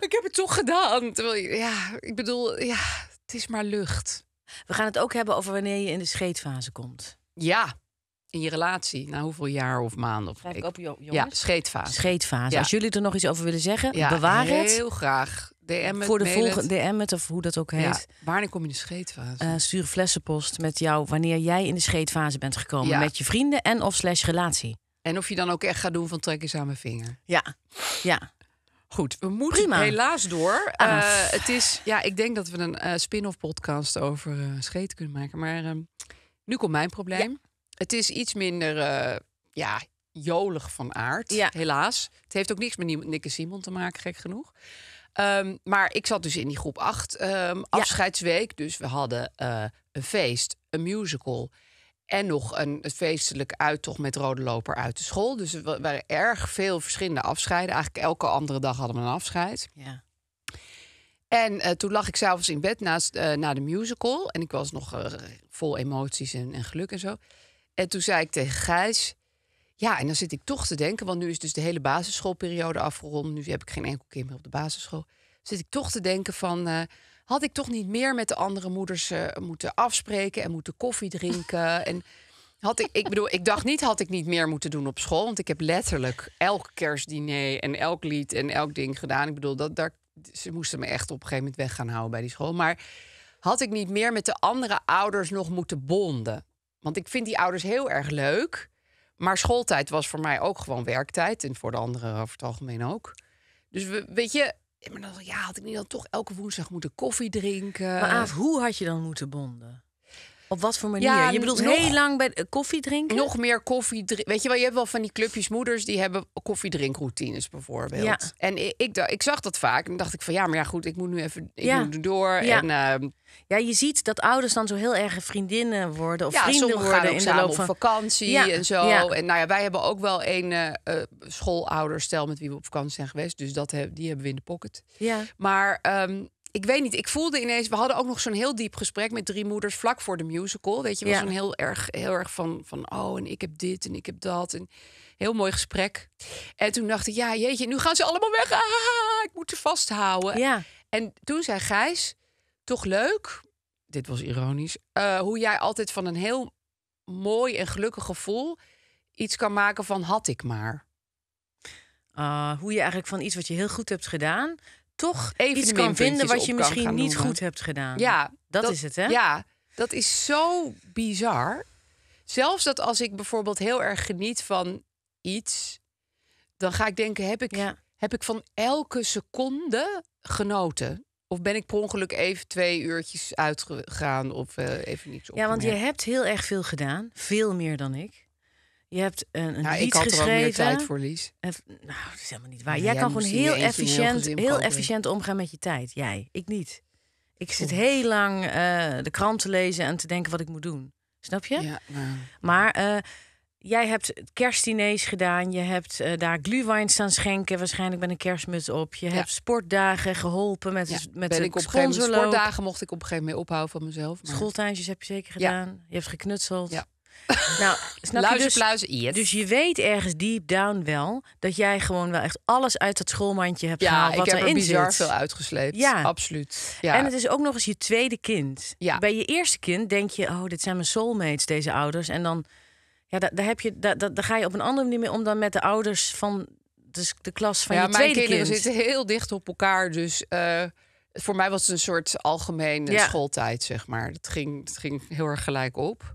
ik heb het toch gedaan. Terwijl, ja, ik bedoel, ja, het is maar lucht. We gaan het ook hebben over wanneer je in de scheetfase komt. Ja, in je relatie, na hoeveel jaar of maanden? Of ik Ja, scheetfase. Scheetfase. Als jullie er nog iets over willen zeggen, ja, bewaar heel het. heel graag. DM voor de volgende DM het of hoe dat ook heet. Ja, wanneer kom je in de scheetfase? Eh, stuur flessenpost met jou wanneer jij in de scheetfase bent gekomen. Met je vrienden en of slash relatie. En of je dan ook echt gaat doen van trek eens aan mijn vinger. Ja, ja. Goed, we moeten helaas door. Ah. Eh, het is, ja, ik denk dat we een eh, spin-off podcast over scheet kunnen maken. Maar ehm, nu komt mijn probleem. Het is iets minder, ja, jolig van aard, helaas. Het heeft ook niks met Nick en Simon te maken, gek genoeg. Ehm, maar ik zat dus in die groep 8 ehm, afscheidsweek. Dus we hadden eh, een feest, een musical. En nog een, een feestelijk uittocht met rode loper uit de school. Dus we waren erg veel verschillende afscheiden. Eigenlijk elke andere dag hadden we een afscheid. Ja. En eh, toen lag ik s'avonds in bed naast, eh, na de musical. En ik was nog vol emoties en, en geluk en zo. En toen zei ik tegen Gijs... Ja, en dan zit ik toch te denken, want nu is dus de hele basisschoolperiode afgerond. Nu heb ik geen enkel kind meer op de basisschool. Zit ik toch te denken van, eh, had ik toch niet meer met de andere moeders eh, moeten afspreken en moeten koffie drinken? [laughs] en had ik, ik bedoel, ik dacht niet, had ik niet meer moeten doen op school. Want ik heb letterlijk elk kerstdiner en elk lied en elk ding gedaan. Ik bedoel, dat, daar, ze moesten me echt op een gegeven moment weg gaan houden bij die school. Maar had ik niet meer met de andere ouders nog moeten bonden? Want ik vind die ouders heel erg leuk. Maar schooltijd was voor mij ook gewoon werktijd. En voor de anderen over het algemeen ook. Dus we, weet je, maar ja, had ik niet dan toch elke woensdag moeten koffie drinken? Maar hoe had je dan moeten bonden? Op wat voor manier? Ja, je bedoelt heel lang bij eh, koffie drinken? Nog meer koffie drinken. Weet je wel, je hebt wel van die clubjes moeders die hebben koffiedrinkroutines bijvoorbeeld. Ja. En ik, ik, zag dat vaak en dacht ik van ja, maar ja goed, ik moet nu even ik ja. moet door. En, ehm, ja, je ziet dat ouders dan zo heel erg vriendinnen worden of vrienden sommigen gaan in de loop op vakantie en zo. En nou ja, wij hebben ook wel een uh, eh, eh, stel met wie we op vakantie zijn geweest, dus dat hebben die hebben we in de pocket. Ja. Maar ehm, ik weet niet, ik voelde ineens... We hadden ook nog zo'n heel diep gesprek met drie moeders vlak voor de musical. Weet je, was ja. een heel erg, heel erg van, van... Oh, en ik heb dit en ik heb dat. En heel mooi gesprek. En toen dacht ik, ja, jeetje, nu gaan ze allemaal weg. Ah, ik moet ze vasthouden. Ja. En toen zei Gijs, toch leuk... Dit was ironisch. Eh, hoe jij altijd van een heel mooi en gelukkig gevoel iets kan maken van had ik maar. Ah, hoe je eigenlijk van iets wat je heel goed hebt gedaan, toch even iets kan vinden wat je misschien niet goed hebt gedaan. Ja, dat, is het, hè? Ja, dat is zo bizar. Zelfs dat als ik bijvoorbeeld heel erg geniet van iets, dan ga ik denken: heb ik, heb ik van elke seconde genoten? Of ben ik per ongeluk even twee uurtjes uitgegaan of eh, even niets op? Ja, want je hebt heel erg veel gedaan. Veel meer dan ik. Je hebt een, een nou, ik had geschreven. er ook meer tijd voor, Lies. nou, dat is helemaal niet waar. jij, kan gewoon heel efficiënt, heel, efficiënt omgaan met je tijd. Jij, ik niet. Ik zit heel lang eh, de krant te lezen en te denken wat ik moet doen. Snap je? Ja, Maar eh, jij hebt kerstdiners gedaan. Je hebt eh, daar glühwein staan schenken. Waarschijnlijk met een kerstmuts op. Je hebt sportdagen geholpen met, met ben de ik op Sportdagen mocht ik op een gegeven moment ophouden van mezelf. Maar... heb je zeker gedaan. Je hebt geknutseld. Ja. [laughs] Nou, snap je dus, dus je weet ergens deep down wel dat jij gewoon wel echt alles uit dat schoolmandje hebt ja, gehaald wat erin zit. Ja, ik heb er bizar veel uitgesleept. Ja. Absoluut. Ja. En het is ook nog eens je tweede kind. Ja. Bij je eerste kind denk je, oh, dit zijn mijn soulmates, deze ouders. En dan ja, daar, heb je, daar, daar ga je op een andere manier mee om dan met de ouders van dus de klas van je tweede kind. Ja, mijn kinderen zitten heel dicht op elkaar, dus... Eh, voor mij was het een soort algemene schooltijd, zeg maar. Het ging, het ging heel erg gelijk op.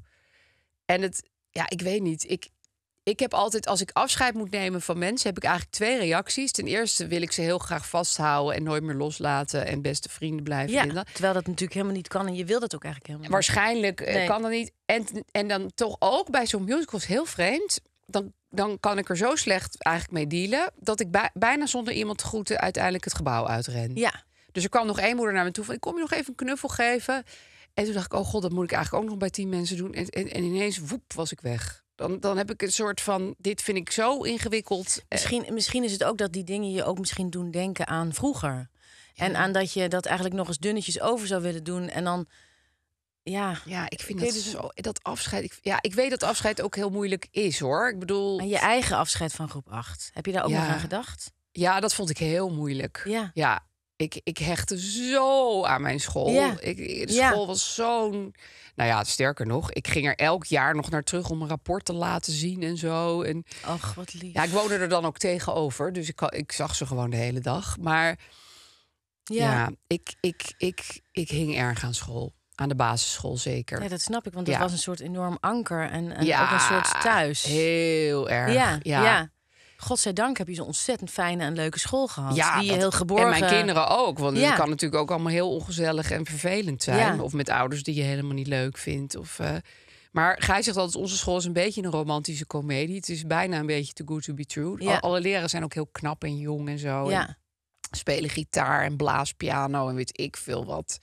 En het, ja, ik weet niet. Ik, ik heb altijd, als ik afscheid moet nemen van mensen, heb ik eigenlijk twee reacties. Ten eerste wil ik ze heel graag vasthouden en nooit meer loslaten en beste vrienden blijven. Ja, terwijl dat natuurlijk helemaal niet kan en je wil dat ook eigenlijk helemaal niet. Waarschijnlijk eh, kan dat niet. En, en dan toch ook bij zo'n musical heel vreemd. Dan, dan kan ik er zo slecht eigenlijk mee dealen dat ik bij, bijna zonder iemand te groeten uiteindelijk het gebouw uitren. Ja. Dus er kwam nog één moeder naar me toe van, ik kom je nog even een knuffel geven. En toen dacht ik, oh god, dat moet ik eigenlijk ook nog bij tien mensen doen. En, en, ineens, woep, was ik weg. Dan, dan heb ik een soort van, dit vind ik zo ingewikkeld. Eh, misschien, misschien is het ook dat die dingen je ook misschien doen denken aan vroeger. En aan dat je dat eigenlijk nog eens dunnetjes over zou willen doen. En dan ja. Ja, ik vind dat, dus zo, dat afscheid. Ik, ja, ik weet dat afscheid ook heel moeilijk is hoor. Ik bedoel. En je eigen afscheid van groep 8. Heb je daar ook nog aan gedacht? Ja, dat vond ik heel moeilijk. Ja. ja ik, ik hechtte zo aan mijn school. Ja. Ik, de school was zo'n. Nou ja, sterker nog, ik ging er elk jaar nog naar terug om een rapport te laten zien en zo. En, Ach, wat lief. Ja, ik woonde er dan ook tegenover, dus ik, ik zag ze gewoon de hele dag. Maar ja, ik, ik, ik, ik hing erg aan school. Aan de basisschool zeker. Ja, dat snap ik, want dat was een soort enorm anker en, en ook een soort thuis. Heel erg. ja. ja godzijdank heb je zo'n ontzettend fijne en leuke school gehad. Ja, die heel geborgen... En mijn kinderen ook. Want ja. het kan natuurlijk ook allemaal heel ongezellig en vervelend zijn. Of met ouders die je helemaal niet leuk vindt. Of, uh... Maar Gij zegt altijd, onze school is een beetje een romantische komedie. Het is bijna een beetje too good to be true. Alle leraren zijn ook heel knap en jong en zo. En spelen gitaar en blaaspiano en weet ik veel wat.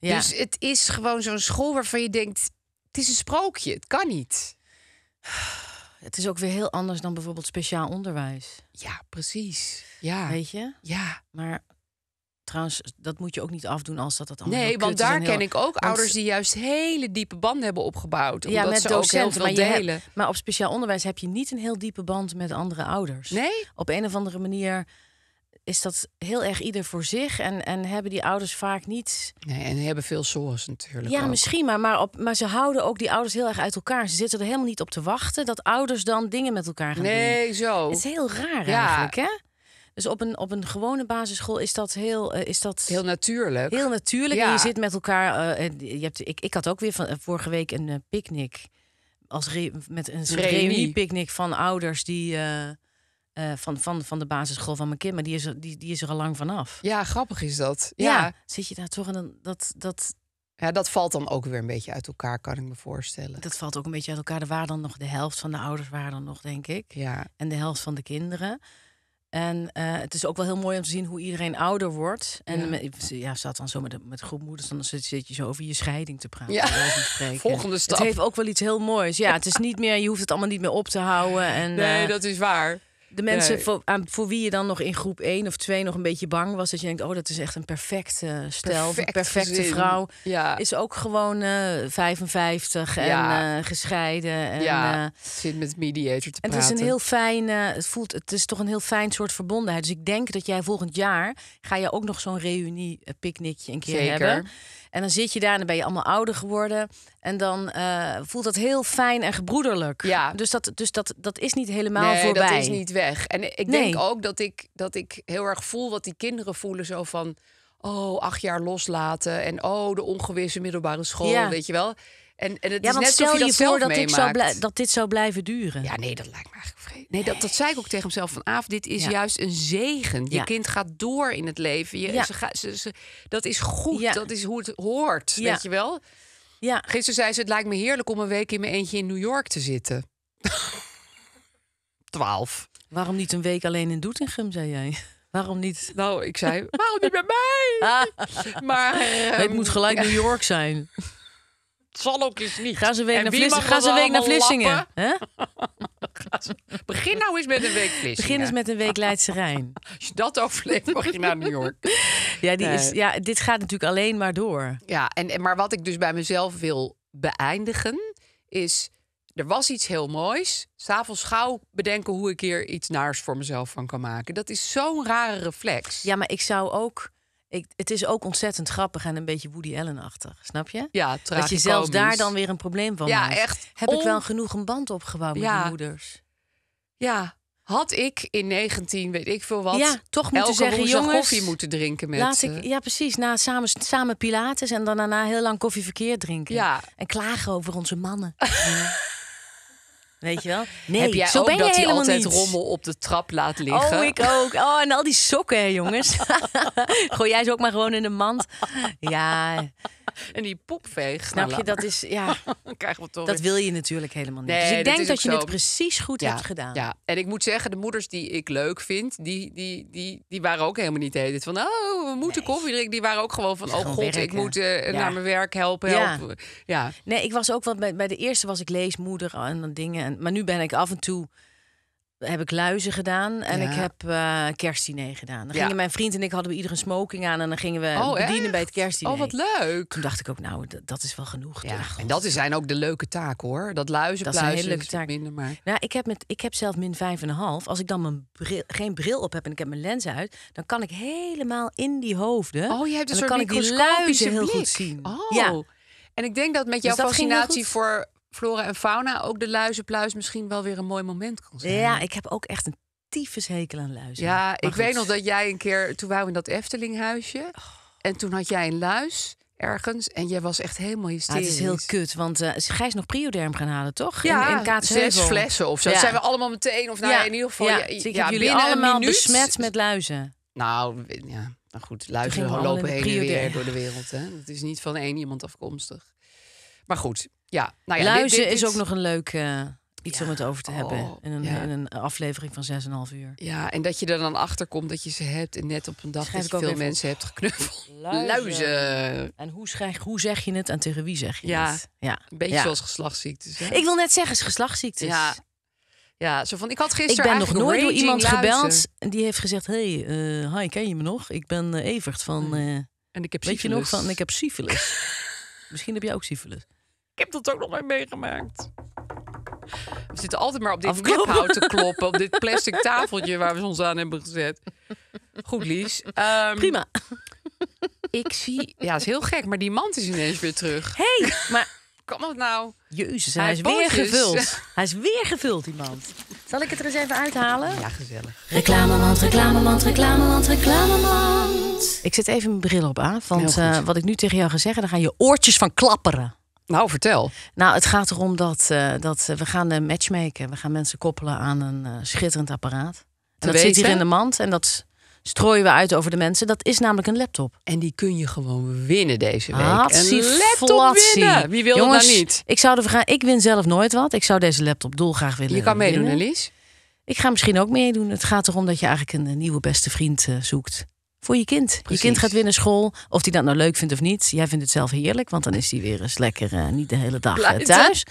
Dus het is gewoon zo'n school waarvan je denkt... het is een sprookje, het kan niet. Het is ook weer heel anders dan bijvoorbeeld speciaal onderwijs. Ja, precies. Ja. Weet je? Ja. Maar Trouwens, dat moet je ook niet afdoen als dat het allemaal Nee, want daar ken ik ook ouders die juist hele diepe banden hebben opgebouwd. Omdat ja, met ze docenten, ook heel veel delen. maar op speciaal onderwijs heb je niet een heel diepe band met andere ouders. Nee? Op een of andere manier is dat heel erg ieder voor zich. En, en hebben die ouders vaak niet. Nee, en hebben veel zorgen natuurlijk. Ja, misschien, maar, maar, op, maar ze houden ook die ouders heel erg uit elkaar. Ze zitten er helemaal niet op te wachten dat ouders dan dingen met elkaar gaan doen. Nee, zo. Het is heel raar eigenlijk, hè? Dus op een, op een gewone basisschool is dat heel... Eh, is dat heel natuurlijk. Heel natuurlijk. Ja. En je zit met elkaar... Eh, je hebt, ik, ik had ook weer van, eh, vorige week een picknick. Als re, met een reunie-picknick van ouders die... Eh, van, van, van de basisschool van mijn kind. Maar die is er, die, die is er al lang vanaf. Ja, grappig is dat. Ja, zit je daar toch en dat, dat. Ja, dat valt dan ook weer een beetje uit elkaar, kan ik me voorstellen. Dat valt ook een beetje uit elkaar. Er waren dan nog de helft van de ouders, waren dan nog, denk ik. Ja. En de helft van de kinderen. En eh, het is ook wel heel mooi om te zien hoe iedereen ouder wordt. En ja, met, ja zat dan zo met, de, met groep dan zit, je zo over je scheiding te praten. Ja. Volgende stap. Het heeft ook wel iets heel moois. Ja, het is niet meer, je hoeft het allemaal niet meer op te houden. En, nee, eh, dat is waar de mensen voor, aan, voor wie je dan nog in groep 1 of 2 nog een beetje bang was. Dat je denkt, oh, dat is echt een perfecte stel, Perfect perfecte vrouw. Is ook gewoon uh, eh, 55 en eh, gescheiden. En, ja, eh, zit met mediator te en Het is een heel fijn, het, voelt, het is toch een heel fijn soort verbondenheid. Dus ik denk dat jij volgend jaar, ga je ook nog zo'n reunie-picknickje een keer Zeker. hebben. En dan zit je daar en dan ben je allemaal ouder geworden. En dan eh, voelt dat heel fijn en gebroederlijk. Ja. Dus dat, dus dat, dat is niet helemaal nee, voorbij. dat is niet weg. En ik denk ook dat ik, dat ik heel erg voel wat die kinderen voelen. Zo van, oh, acht jaar loslaten. En oh, de ongewisse middelbare school, ja. weet je wel. En, en het is net stel je, dat voor dat, ik dat dit zou blijven duren. Ja, nee, dat lijkt me eigenlijk vreemd. Nee, dat, dat zei ik ook tegen mezelf Af, Dit is juist een zegen. Je kind gaat door in het leven. Je, ja. ze, gaat, ze, ze, dat is goed. Dat is hoe het hoort. Weet je wel? Ja. Gisteren zei ze: Het lijkt me heerlijk om een week in mijn eentje in New York te zitten. [laughs] Twaalf. Waarom niet een week alleen in Doetinchem, zei jij? [laughs] Waarom niet? Nou, ik zei, waarom niet bij mij? [laughs] Ah. maar, het moet ehm, gelijk New York zijn zal ook eens niet. Ga ze week naar, ze week naar Vlissingen. Huh? [laughs] Begin nou eens met een week Vlissingen. Begin eens met een week Leidse Rijn. [laughs] Als je dat overleeft, mag je naar New York. Ja, die is, ja, dit gaat natuurlijk alleen maar door. Ja, en, maar wat ik dus bij mezelf wil beëindigen is... Er was iets heel moois. S'avonds gauw bedenken hoe ik hier iets naars voor mezelf van kan maken. Dat is zo'n rare reflex. Ja, maar ik zou ook het is ook ontzettend grappig en een beetje Woody Allen-achtig, snap je? Ja, Dat je zelfs daar dan weer een probleem van ja, Heb ik wel genoeg een band opgebouwd met die moeders? Ja, had ik in 19, weet ik veel wat, ja, toch moeten zeggen, jongens, koffie moeten drinken met laat ik, eh, Ja, precies. Na, samen, samen Pilates en dan daarna heel lang koffie verkeerd drinken. Ja. En klagen over onze mannen. [laughs] Weet je wel? Nee, Heb jij zo ook ben dat je hij altijd rommel op de trap laat oh, liggen? Oh, ik ook. Oh, en al die sokken, jongens. [laughs] Gooi jij ze ook maar gewoon in de mand. Ja. En die poepveeg. Snap nou, je, dat is... Ja, [laughs] Krijgen we toch dat wil je natuurlijk helemaal niet. Dus nee, dus ik denk dat je het precies goed hebt gedaan. Ja, en ik moet zeggen, de moeders die ik leuk vind... die, die, die, die waren ook helemaal niet heet. Van, oh, we moeten koffie drinken. Die waren ook gewoon van, oh god, ik moet eh, naar mijn werk helpen. helpen. Ja. Nee, ik was ook wel... Bij, de eerste was ik leesmoeder en dan dingen... En maar nu ben ik af en toe heb ik luizen gedaan en ik heb uh, gedaan. Dan gingen mijn vriend en ik hadden we ieder een smoking aan en dan gingen we oh, bij het kerstdiner. Oh, wat leuk! Toen dacht ik ook, nou, dat is wel genoeg. Ja. En dat zijn ook de leuke taak, hoor. Dat luizen, dat is een hele leuke taak. Minder maar. Nou, ik heb met, ik heb zelf min vijf en half. Als ik dan mijn geen bril op heb en ik heb mijn lens uit, dan kan ik helemaal in die hoofden. Oh, je hebt een soort kan ik luizen heel goed zien. Oh. Ja. En ik denk dat met dus jouw dus fascinatie voor flora en fauna ook de luizenpluis misschien wel weer een mooi moment kon zijn. Ja, ik heb ook echt een zeker aan luizen. Ja, ik weet nog dat jij een keer, toen waren we in dat Eftelinghuisje. Oh. En toen had jij een luis ergens en jij was echt helemaal hysterisch. het is heel kut, want uh, eh, Gij nog prioderm gaan halen, toch? Ja, in, in zes flessen of zo. Dat zijn we allemaal meteen, of nou ja. in ieder geval... Ja, jullie allemaal besmet met luizen. Nou, ja. Nou goed, luizen lopen heen weer door de wereld. Hè? Dat is niet van één iemand afkomstig. Maar goed, ja, nou ja, Luizen is ook nog een leuk eh, iets om het over te hebben. Oh, in een, in een aflevering van 6,5 uur. Ja, en dat je er dan achter komt dat je ze hebt. En net op een dag dat je veel mensen hebt geknuffeld. Luizen. En hoe, schrijf, hoe zeg je het en tegen wie zeg je ja. het? Ja, een beetje zoals geslachtsziektes. Hè? Ik wil net zeggen, is geslachtsziektes. Ja. Ja, zo van ik had gisteren. Ik ben nog nooit door iemand gebeld en die heeft gezegd: Hey, eh, hi, ken je me nog? Ik ben uh, Evert van. Hmm. en ik heb Weet je nog van? Ik heb [laughs] syfilis. Misschien heb jij ook syfilis. Ik heb dat ook nog nooit meegemaakt. We zitten altijd maar op dit hout te kloppen. Op dit plastic tafeltje waar we ons aan hebben gezet. Goed, Lies. Ehm, Prima. Ik zie... Ja, het is heel gek, maar die mand is ineens weer terug. hey, maar... Kan dat nou? Jezus, hij, hij is weer gevuld. hij is weer gevuld, die mand. Zal ik het er eens even uithalen? Ja, gezellig. Reclamemand, reclamemand, reclamemand, reclamemand. Ik zet even mijn bril op aan, want eh, wat ik nu tegen jou ga zeggen... dan gaan je oortjes van klapperen. Nou, vertel. Nou, het gaat erom dat, uh, dat eh, we gaan de eh, matchmaken. We gaan mensen koppelen aan een schitterend apparaat. En dat zit hier in de mand en dat strooien we uit over de mensen. Dat is namelijk een laptop. En die kun je gewoon winnen deze week. Hatsie, een laptop winnen. Wie wil dat niet? Ik zou de gaan. Ik win zelf nooit wat. Ik zou deze laptop dolgraag willen. Je kan meedoen, Elise. Ik ga misschien ook meedoen. Het gaat erom dat je eigenlijk een nieuwe beste vriend zoekt voor je kind. Je kind gaat weer naar school. Of die dat nou leuk vindt of niet. Jij vindt het zelf heerlijk, want dan is hij weer eens lekker eh, niet de hele dag eh, thuis.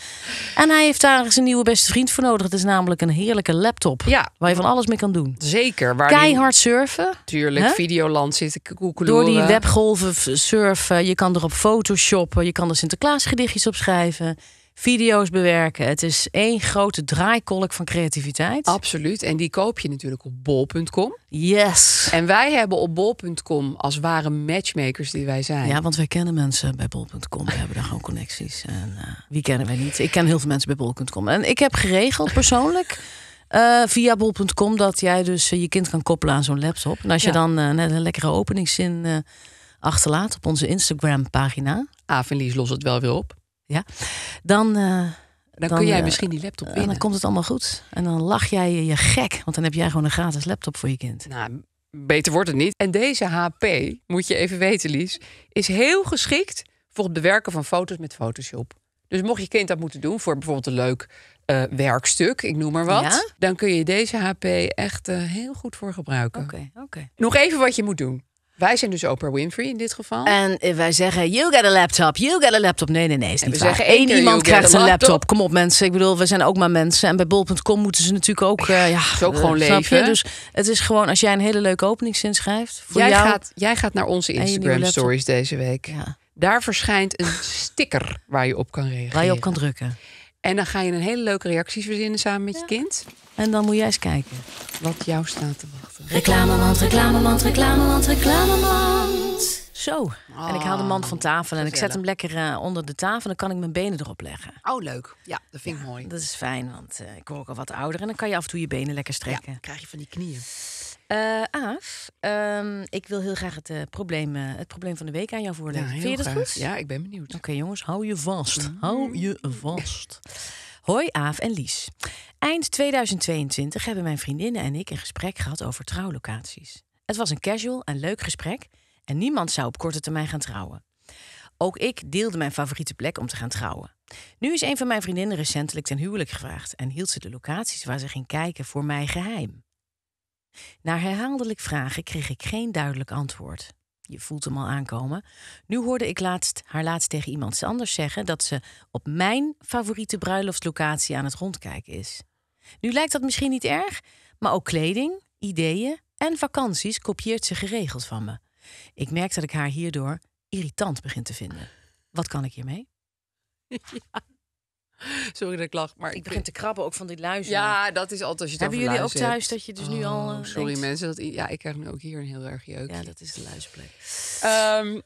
En hij heeft daar een nieuwe beste vriend voor nodig. Het is namelijk een heerlijke laptop ja. waar je van alles mee kan doen. Zeker. Waar Keihard surfen. Tuurlijk, huh? Videoland zitten koekeloeren. Door die webgolven surfen. Je kan er op Photoshop. Je kan er gedichtjes op schrijven video's bewerken. Het is één grote draaikolk van creativiteit. Absoluut. En die koop je natuurlijk op bol.com. Yes. En wij hebben op bol.com als ware matchmakers die wij zijn. Ja, want wij kennen mensen bij bol.com. We hebben daar gewoon connecties. En uh, wie kennen wij niet? Ik ken heel veel mensen bij bol.com. En ik heb geregeld persoonlijk. Uh, [laughs] via bol.com dat jij dus eh, je kind kan koppelen aan zo'n laptop. En als je dan net een lekkere openingszin achterlaat op onze Instagram pagina. Avenlies ah, los het wel weer op. Ja. Eh, dan, dan, kun jij eh, misschien die laptop in. En dan komt het allemaal goed. En dan lach jij je gek, want dan heb jij gewoon een gratis laptop voor je kind. Nou, beter wordt het niet. En deze HP, moet je even weten, Lies, is heel geschikt voor het bewerken van foto's met Photoshop. Dus mocht je kind dat moeten doen voor bijvoorbeeld een leuk eh, werkstuk, ik noem maar wat, dan kun je deze HP echt heel goed voor gebruiken. Oké, oké. Nog even wat je moet doen. Wij zijn dus Oprah Winfrey in dit geval. En eh, wij zeggen, you get a laptop, you get a laptop. Nee, nee, nee, is niet we Zeggen, Eén iemand krijgt een laptop. Kom op mensen, ik bedoel, we zijn ook maar mensen. En bij bol.com moeten ze natuurlijk ook... Eh, ja, ook gewoon eh, leven. Dus het is gewoon, als jij een hele leuke opening schrijft... Voor jij, jou, gaat, jij gaat naar onze Instagram stories deze week. Daar verschijnt een sticker waar je op kan reageren. Waar je op kan drukken. En dan ga je een hele leuke reacties verzinnen samen met je kind. En dan moet jij eens kijken wat jou staat te wachten. Reclamemand, reclamemand, reclamemand, reclamemand. Zo. en ik haal de mand van oh, tafel en ik zet hem lekker eh, onder de tafel. Dan kan ik mijn benen erop leggen. Oh, leuk. Ja, dat vind ik mooi. Dat is fijn, want eh, ik word ook al wat ouder. En dan kan je af en toe je benen lekker strekken. Ja, krijg je van die knieën. Uh, Aaf, ehm, ik wil heel graag het, eh, probleem, eh, het probleem van de week aan jou voorleggen. Ja, Vind je dat goed? Ja, ik ben benieuwd. Oké jongens, hou je vast. Mm. Hou je vast. Hoi Aaf en Lies. Eind 2022 hebben mijn vriendinnen en ik een gesprek gehad over trouwlocaties. Het was een casual en leuk gesprek en niemand zou op korte termijn gaan trouwen. Ook ik deelde mijn favoriete plek om te gaan trouwen. Nu is een van mijn vriendinnen recentelijk ten huwelijk gevraagd en hield ze de locaties waar ze ging kijken voor mij geheim. Na herhaaldelijk vragen kreeg ik geen duidelijk antwoord. Je voelt hem al aankomen. Nu hoorde ik laatst, haar laatst tegen iemand anders zeggen dat ze op mijn favoriete bruiloftslocatie aan het rondkijken is. Nu lijkt dat misschien niet erg, maar ook kleding, ideeën en vakanties kopieert ze geregeld van me. Ik merk dat ik haar hierdoor irritant begin te vinden. Wat kan ik hiermee? [laughs] [laughs] Ja. [laughs] Sorry dat ik lach, maar ik, begin te krabben ook van die luizen. Ja, dat is altijd als je het Hebben jullie ook thuis dat je dus nu al. Oh, eh, sorry mensen, dat, ja, ik krijg nu ook hier een heel erg jeuk. Ja, dat is de luisplek. Ehm,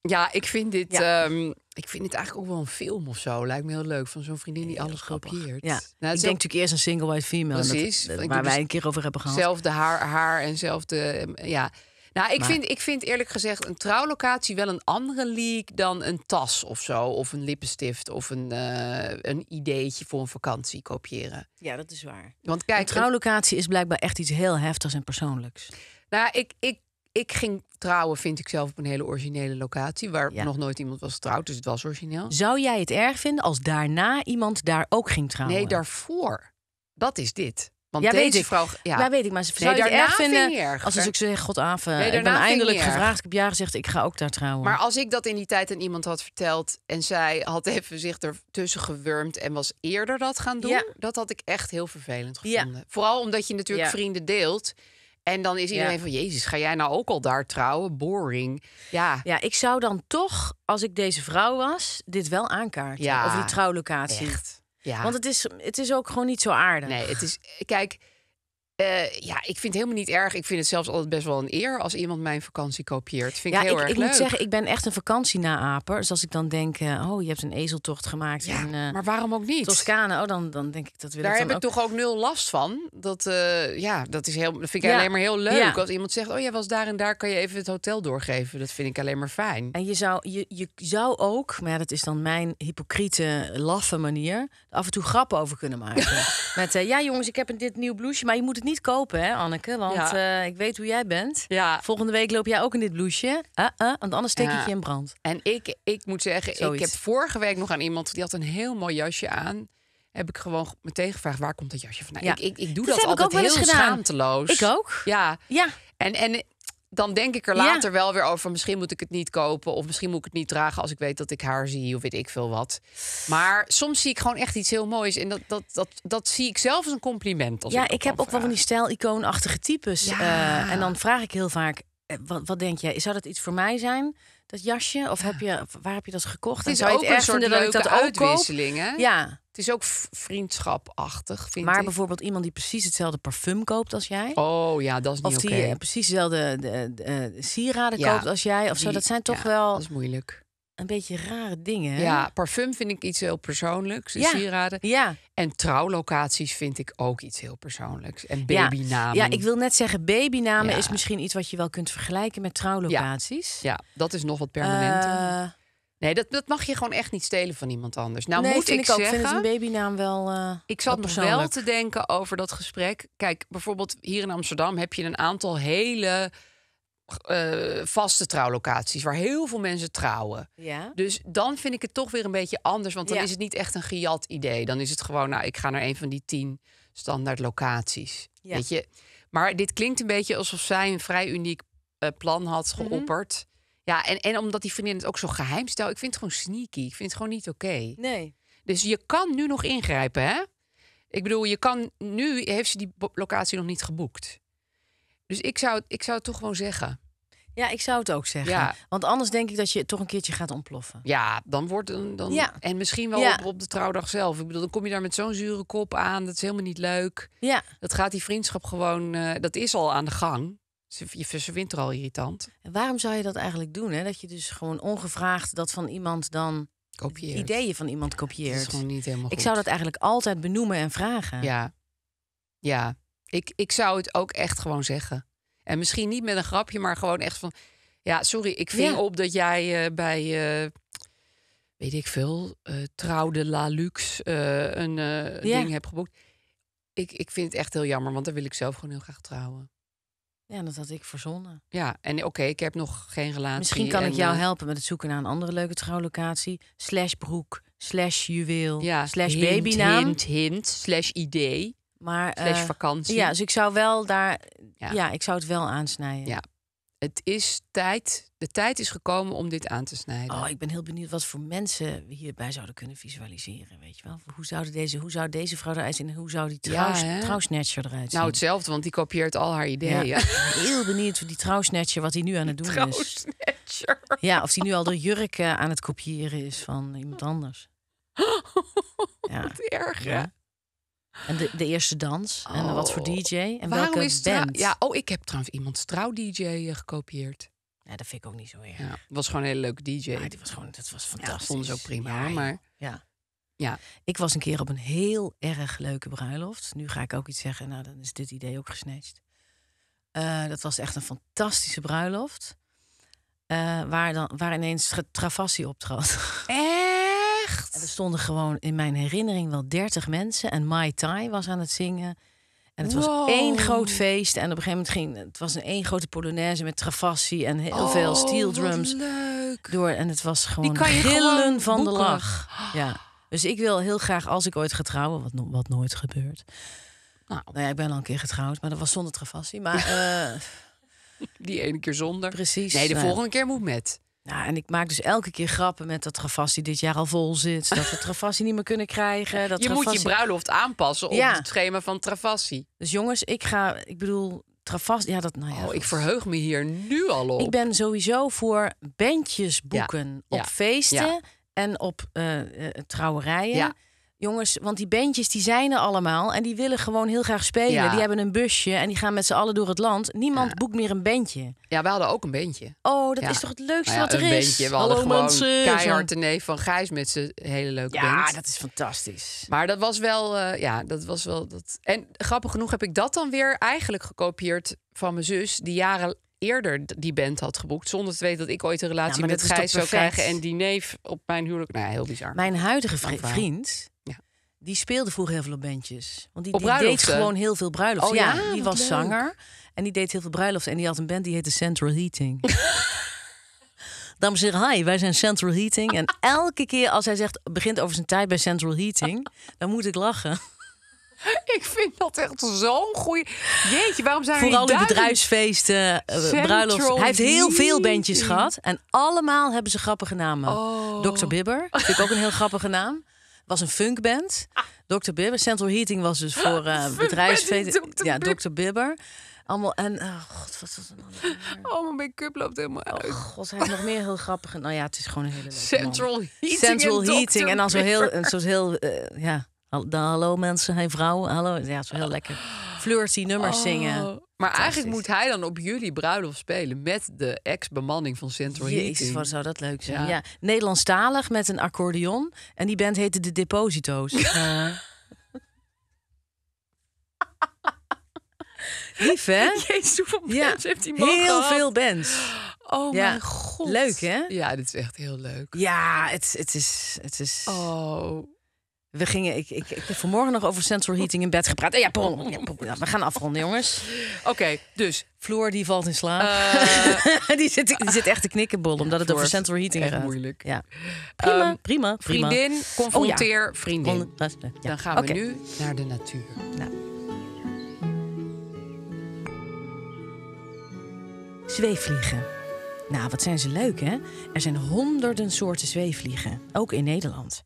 ja, ik vind dit. Ehm, ik vind dit eigenlijk ook wel een film of zo. Lijkt me heel leuk. Van zo'n vriendin die alles kopieert. Ja. Nou, ik denk natuurlijk eerst een single white female. Precies. waar wij dus een keer over hebben gehad. Zelfde haar, haar en zelfde... Ehm, ja, nou, ik, vind, ik vind eerlijk gezegd een trouwlocatie wel een andere leak dan een tas of zo. Of een lippenstift of een, eh, een ideetje voor een vakantie kopiëren. Ja, dat is waar. Want kijk, een trouwlocatie is blijkbaar echt iets heel heftigs en persoonlijks. Nou, ik, ik, ik ging trouwen, vind ik zelf, op een hele originele locatie. Waar nog nooit iemand was getrouwd, dus het was origineel. Zou jij het erg vinden als daarna iemand daar ook ging trouwen? Nee, daarvoor. Dat is dit. Want ja, deze weet ik. vrouw... Ja. ja. weet ik. Maar ze zou je erg vinden je als ik zeg... God, ik ben eindelijk gevraagd. Ik heb ja gezegd, ik ga ook daar trouwen. Maar als ik dat in die tijd aan iemand had verteld... en zij had even zich ertussen gewurmd... en was eerder dat gaan doen... dat had ik echt heel vervelend gevonden. Vooral omdat je natuurlijk vrienden deelt... En dan is iedereen van, jezus, ga jij nou ook al daar trouwen? Boring. Ja. ja, ik zou dan toch, als ik deze vrouw was, dit wel aankaarten. Of die trouwlocatie. Ja. Want het is, het is ook gewoon niet zo aardig. Nee, het is. Kijk, eh, ja, ik vind het helemaal niet erg. Ik vind het zelfs altijd best wel een eer als iemand mijn vakantie kopieert. Vind ik heel ik, erg ik moet zeggen, ik ben echt een vakantienaaper. Dus als ik dan denk, eh, oh, je hebt een ezeltocht gemaakt ja, in eh, maar waarom ook niet? Toscane, oh, dan, dan denk ik dat wil Daar heb ik toch ook nul last van. Dat, ja, dat, is heel, vind ik alleen maar heel leuk. Als iemand zegt, oh, jij was daar en daar, kan je even het hotel doorgeven. Dat vind ik alleen maar fijn. En je zou, je, je zou ook, maar dat is dan mijn hypocriete, laffe manier... af en toe grappen over kunnen maken. [laughs] Met, ja jongens, ik heb een dit nieuw blouseje, maar je moet het niet niet kopen, hè, Anneke? Want eh, ik weet hoe jij bent. Ja. Volgende week loop jij ook in dit blouseje. Uh, ah, ah, want anders steek ik je in brand. En ik, ik moet zeggen, ik heb vorige week nog aan iemand... die had een heel mooi jasje aan heb ik gewoon meteen gevraagd waar komt dat jasje vandaan. Ja. Ik, ik, doe dat, altijd heel schaamteloos. Ik ook. Ja. ja. En, en dan denk ik er later wel weer over. Misschien moet ik het niet kopen. Of misschien moet ik het niet dragen als ik weet dat ik haar zie. Of weet ik veel wat. Maar soms zie ik gewoon echt iets heel moois. En dat, dat, dat, dat zie ik zelf als een compliment. Als ja, ik, heb ook wel van die stijl-icoonachtige types. Eh, en dan vraag ik heel vaak: eh, wat, wat denk jij? Zou dat iets voor mij zijn? dat jasje? Of heb je, waar heb je dat gekocht? Het is en zou ook het een soort leuke dat uitwisseling, hè? Ja. Het is ook vriendschapachtig, vind maar bijvoorbeeld iemand die precies hetzelfde parfum koopt als jij. Oh ja, dat is niet oké. Of die okay. precies dezelfde eh, sieraden koopt als jij. Of zo, dat zijn toch wel... dat is moeilijk een beetje rare dingen. Ja, parfum vind ik iets heel persoonlijks. Ja. Sieraden. Ja. En trouwlocaties vind ik ook iets heel persoonlijks. En babynamen. Ja, ja ik wil net zeggen, babynamen is misschien iets wat je wel kunt vergelijken met trouwlocaties. Ja, dat is nog wat permanenter. Eh, nee, dat, dat mag je gewoon echt niet stelen van iemand anders. Nou, nee, moet vind ik, ik ook, zeggen, babynaam wel. Eh, ik zat nog wel te denken over dat gesprek. Kijk, bijvoorbeeld hier in Amsterdam heb je een aantal hele eh, vaste trouwlocaties waar heel veel mensen trouwen. Ja. Dus dan vind ik het toch weer een beetje anders. Want dan is het niet echt een gejat idee. Dan is het gewoon, nou, ik ga naar een van die tien standaard locaties. Weet je? Maar dit klinkt een beetje alsof zij een vrij uniek eh, plan had mhm. geopperd. Ja, en, en omdat die vriendin het ook zo geheim stelt, ik vind het gewoon sneaky. Ik vind het gewoon niet oké. Nee. Dus je kan nu nog ingrijpen, hè? Ik bedoel, je kan nu heeft ze die locatie nog niet geboekt. Dus ik zou, ik zou het toch gewoon zeggen. Ja, ik zou het ook zeggen. Ja. Want anders denk ik dat je toch een keertje gaat ontploffen. Ja, dan wordt een. Dan, ja. En misschien wel op, op, de trouwdag zelf. Ik bedoel, dan kom je daar met zo'n zure kop aan. Dat is helemaal niet leuk. Ja. Dat gaat die vriendschap gewoon. Eh, dat is al aan de gang. Ze, je, vindt er al irritant. En waarom zou je dat eigenlijk doen? Hè? Dat je dus gewoon ongevraagd dat van iemand dan. Kopieert. Ideeën van iemand kopieert. Dat is gewoon niet helemaal. Goed. Ik zou dat eigenlijk altijd benoemen en vragen. Ja. Ja. Ik, ik zou het ook echt gewoon zeggen. En misschien niet met een grapje, maar gewoon echt van... Ja, sorry, ik ving op dat jij eh, bij... Uh, weet ik veel, eh, trouwde La Luxe een ding hebt geboekt. Ik, ik vind het echt heel jammer, want dan wil ik zelf gewoon heel graag trouwen. Ja, dat had ik verzonnen. Ja, en oké, ik heb nog geen relatie. Misschien kan ik jou helpen met het zoeken naar een andere leuke trouwlocatie. Slash broek, slash juweel, ja, slash hint, babynaam. Hint, hint, slash idee. Maar, Slash eh, vakantie. Ja, dus ik zou wel daar. Ja. ik zou het wel aansnijden. Ja. Het is tijd. De tijd is gekomen om dit aan te snijden. Oh, ik ben heel benieuwd wat voor mensen we hierbij zouden kunnen visualiseren. Weet je wel? Hoe, zouden deze, hoe zou deze vrouw eruit zien? hoe zou die trouw, ja, trouwsnatcher eruit nou, zien? Nou, hetzelfde, want die kopieert al haar ideeën. [laughs] heel benieuwd voor die trouwsnatcher wat hij nu aan het doen is. Ja, of die nu al de jurken eh, aan het kopiëren is van iemand anders. [laughs] Ja. Wat erg, hè? Ja. En de, de eerste dans? En wat voor oh. DJ? En Waarom welke is band? Ja, oh, ik heb trouwens iemands trouw-DJ eh, gekopieerd. Ja, dat vind ik ook niet zo erg. Ja, was gewoon een hele leuke DJ. die was gewoon, dat was fantastisch. Ja, vond ze ook prima, maar... Ja. ja. Ik was een keer op een heel erg leuke bruiloft. Nu ga ik ook iets zeggen, nou, dan is dit idee ook gesneden. Eh, dat was echt een fantastische bruiloft. Eh, waar, dan, waar ineens Travassi optrad. En en er stonden gewoon in mijn herinnering wel dertig mensen. En Mai Tai was aan het zingen. En het was één groot feest. En op een gegeven moment ging het was een één grote polonaise met travassi en heel veel oh, steel drums. Leuk. Door en het was gewoon gillen van de lach. Ja. Dus ik wil heel graag als ik ooit ga trouwen, wat, wat nooit gebeurt. Nou. nou. ja, ik ben al een keer getrouwd, maar dat was zonder travassi. Maar [laughs] eh, die ene keer zonder. Precies. Nee, de nou volgende keer moet met. Nou, en ik maak dus elke keer grappen met dat gravas die dit jaar al vol zit. Dat we Travassi niet meer kunnen krijgen. [laughs] Dat je moet je bruiloft aanpassen op het schema van Travassi. Dus jongens, ik ga, ik bedoel, Travassi, ja dat nou ja. Oh, ik verheug me hier nu al op. Ik ben sowieso voor bandjes boeken op feesten en op uh, trouwerijen. Jongens, want die bandjes die zijn er allemaal en die willen gewoon heel graag spelen. Die hebben een busje en die gaan met z'n allen door het land. Niemand boekt meer een bandje. Ja, we hadden ook een bandje. Oh, dat is toch het leukste nou wat er een is? Bandje. We hadden gewoon keihard de neef van Gijs met zijn hele leuke ja, band. Ja, dat is fantastisch. Maar dat was wel, eh, ja, dat was wel dat. En grappig genoeg heb ik dat dan weer eigenlijk gekopieerd van mijn zus die jaren eerder die band had geboekt. Zonder te weten dat ik ooit een relatie met Gijs zou krijgen. En die neef op mijn huwelijk. Nou, heel bizar. Mijn huidige vriend die speelde vroeger heel veel op bandjes. Want die, deed gewoon heel veel bruiloften. Oh, ja, die was zanger. En die deed heel veel bruiloften. En die had een band die heette Central Heating. [laughs] Dames en heren, hi, wij zijn Central Heating. En elke keer als hij zegt, begint over zijn tijd bij Central Heating... [laughs] dan moet ik lachen. [laughs] Ik vind dat echt zo'n goeie. Jeetje, waarom zijn Vooral de bedrijfsfeesten, eh, bruiloften. Hij heeft heel veel bandjes gehad. En allemaal hebben ze grappige namen. Oh. Dr. Bibber vind ik ook een heel grappige naam was een funkband. Ah. Dr. Bibber. Central Heating was dus ah, voor uh, Ja, Dr. Bibber. Allemaal en oh god, wat was het nou? Oh, mijn make-up loopt helemaal oh, uit. Oh god, hij heeft nog meer heel grappige. Nou ja, het is gewoon een hele leuke Central man. Heating. Central en Heating en dan zo heel, zo heel, eh, ja, hallo mensen, hey vrouwen, hallo, ja, zo heel lekker flirty nummers oh, zingen. Maar eigenlijk moet hij dan op jullie bruiloft spelen met de ex-bemanning van Central Jezus, wat zou dat leuk zijn. Ja. Nederlandstalig met een accordeon. En die band heette De Deposito's. uh. [laughs] hè? hoeveel ja. bands heeft hij Heel veel bands. Oh mijn god. Leuk, hè? Ja, dit is echt heel leuk. Ja, het, het, is, het is... Oh... We gingen, ik, ik, ik heb vanmorgen nog over central heating in bed gepraat. Ja, ja, we gaan afronden, jongens. Oké, dus. Floor die valt in slaap. Eh, [laughs] die, zit, die zit echt te knikkenbol, omdat het over central heating gaat. moeilijk. Ja. Prima, ehm, prima, prima, Vriendin, confronteer oh, ja. vriendin. Dan gaan we nu naar de natuur. Nou. Zweefvliegen. Nou, wat zijn ze leuk, hè? Er zijn honderden soorten zweefvliegen, ook in Nederland.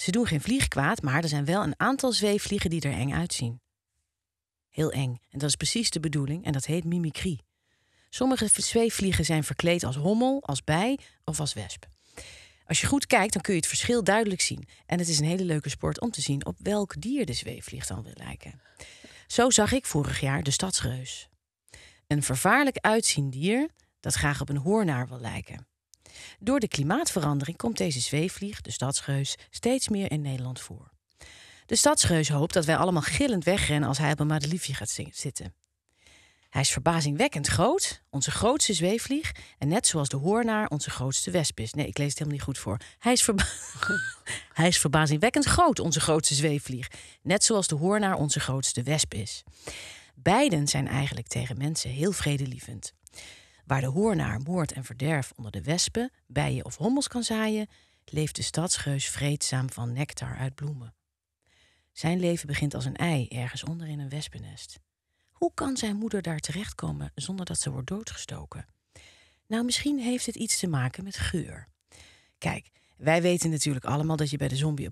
Ze doen geen vlieg kwaad, maar er zijn wel een aantal zweefvliegen die er eng uitzien. Heel eng, en dat is precies de bedoeling en dat heet mimicrie. Sommige zweefvliegen zijn verkleed als hommel, als bij of als wesp. Als je goed kijkt, dan kun je het verschil duidelijk zien. En het is een hele leuke sport om te zien op welk dier de zweefvlieg dan wil lijken. Zo zag ik vorig jaar de stadsreus. Een vervaarlijk uitziend dier dat graag op een hoornaar wil lijken. Door de klimaatverandering komt deze zweefvlieg, de stadsgeus, steeds meer in Nederland voor. De stadsgeus hoopt dat wij allemaal gillend wegrennen als hij op een madeliefje gaat zitten. Hij is verbazingwekkend groot, onze grootste zweefvlieg. En net zoals de hoornaar onze grootste wesp is. Nee, ik lees het helemaal niet goed voor. Hij is, [laughs] hij is verbazingwekkend groot, onze grootste zweefvlieg. Net zoals de hoornaar onze grootste wesp is. Beiden zijn eigenlijk tegen mensen heel vredelievend. Waar de hoornaar moord en verderf onder de wespen, bijen of hommels kan zaaien, leeft de stadsgeus vreedzaam van nectar uit bloemen. Zijn leven begint als een ei ergens onder in een wespennest. Hoe kan zijn moeder daar terechtkomen zonder dat ze wordt doodgestoken? Nou, misschien heeft het iets te maken met geur. Kijk, wij weten natuurlijk allemaal dat je bij de zombie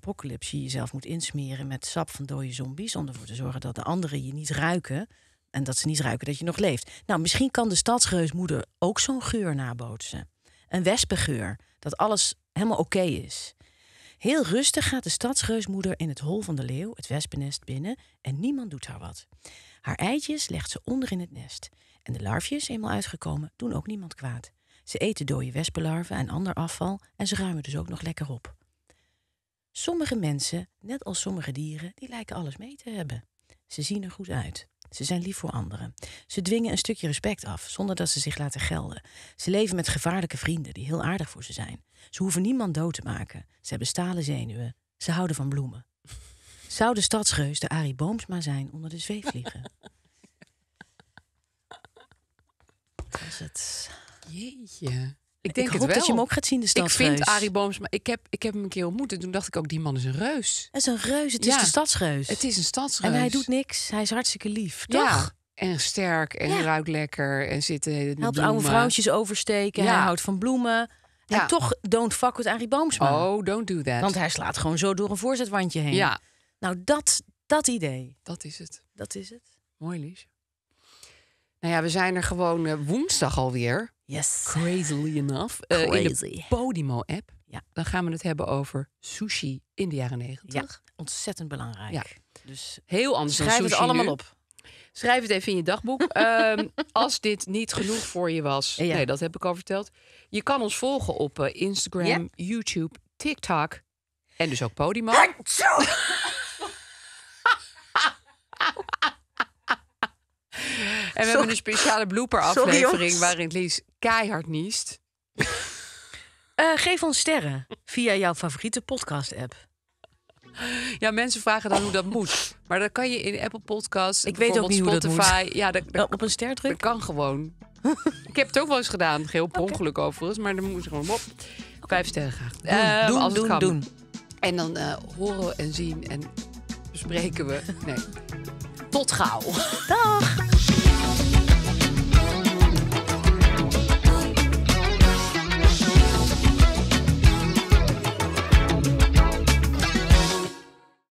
jezelf moet insmeren met sap van dode zombies om ervoor te zorgen dat de anderen je niet ruiken. En dat ze niet ruiken dat je nog leeft. Nou, misschien kan de stadsreusmoeder ook zo'n geur nabootsen. Een wespengeur, dat alles helemaal oké is. Heel rustig gaat de stadsreusmoeder in het hol van de leeuw, het wespennest, binnen en niemand doet haar wat. Haar eitjes legt ze onder in het nest. En de larfjes, eenmaal uitgekomen, doen ook niemand kwaad. Ze eten dode wespenlarven en ander afval en ze ruimen dus ook nog lekker op. Sommige mensen, net als sommige dieren, die lijken alles mee te hebben. Ze zien er goed uit. Ze zijn lief voor anderen. Ze dwingen een stukje respect af, zonder dat ze zich laten gelden. Ze leven met gevaarlijke vrienden die heel aardig voor ze zijn. Ze hoeven niemand dood te maken. Ze hebben stalen zenuwen. Ze houden van bloemen. Zou de stadsreus de Arie Boomsma zijn onder de zweefvliegen? [laughs] Dat is het. Jeetje. Ik denk het wel. dat je hem ook gaat zien, de Ik vind Arie Booms, maar ik heb, ik heb hem een keer ontmoet. En toen dacht ik ook, die man is een reus. Het is een reus, het is de stadsreus. Het is een stadsreus. En hij doet niks, hij is hartstikke lief, toch? En sterk en ruikt lekker en zit eh, Helpt oude vrouwtjes oversteken, hij houdt van bloemen. En toch, don't fuck with Arie Boomsma. Oh, don't do that. Want hij slaat gewoon zo door een voorzetwandje heen. Ja. Nou, dat, dat idee. Dat is het. Dat is het. Mooi, Lies. Nou ja, we zijn er gewoon eh, woensdag alweer. Yes. Crazily enough. Crazy. Eh, in de Podimo-app. Ja. Dan gaan we het hebben over sushi in de jaren negentig. Ja, ontzettend belangrijk. Ja. Dus heel anders dan sushi het allemaal op. Schrijf het even in je dagboek. [laughs] Ehm, als dit niet genoeg voor je was. Nee, dat heb ik al verteld. Je kan ons volgen op eh, Instagram, YouTube, TikTok. En dus ook Podimo. [laughs] En we hebben een speciale blooper aflevering waarin Lies keihard niest. Eh, geef ons sterren via jouw favoriete podcast-app. Ja, mensen vragen dan hoe dat moet. Maar dat kan je in Apple Podcasts, ik weet ook niet Spotify. Hoe dat moet. Ja, dat, op een ster drukken. Dat kan gewoon. [laughs] ik heb het ook wel eens gedaan, heel per ongeluk overigens, maar dan moet je gewoon op. Vijf sterren graag. Doen, ehm, doen, als doen, doen. En dan eh, horen en zien en bespreken we. Nee. Tot gauw. Dag.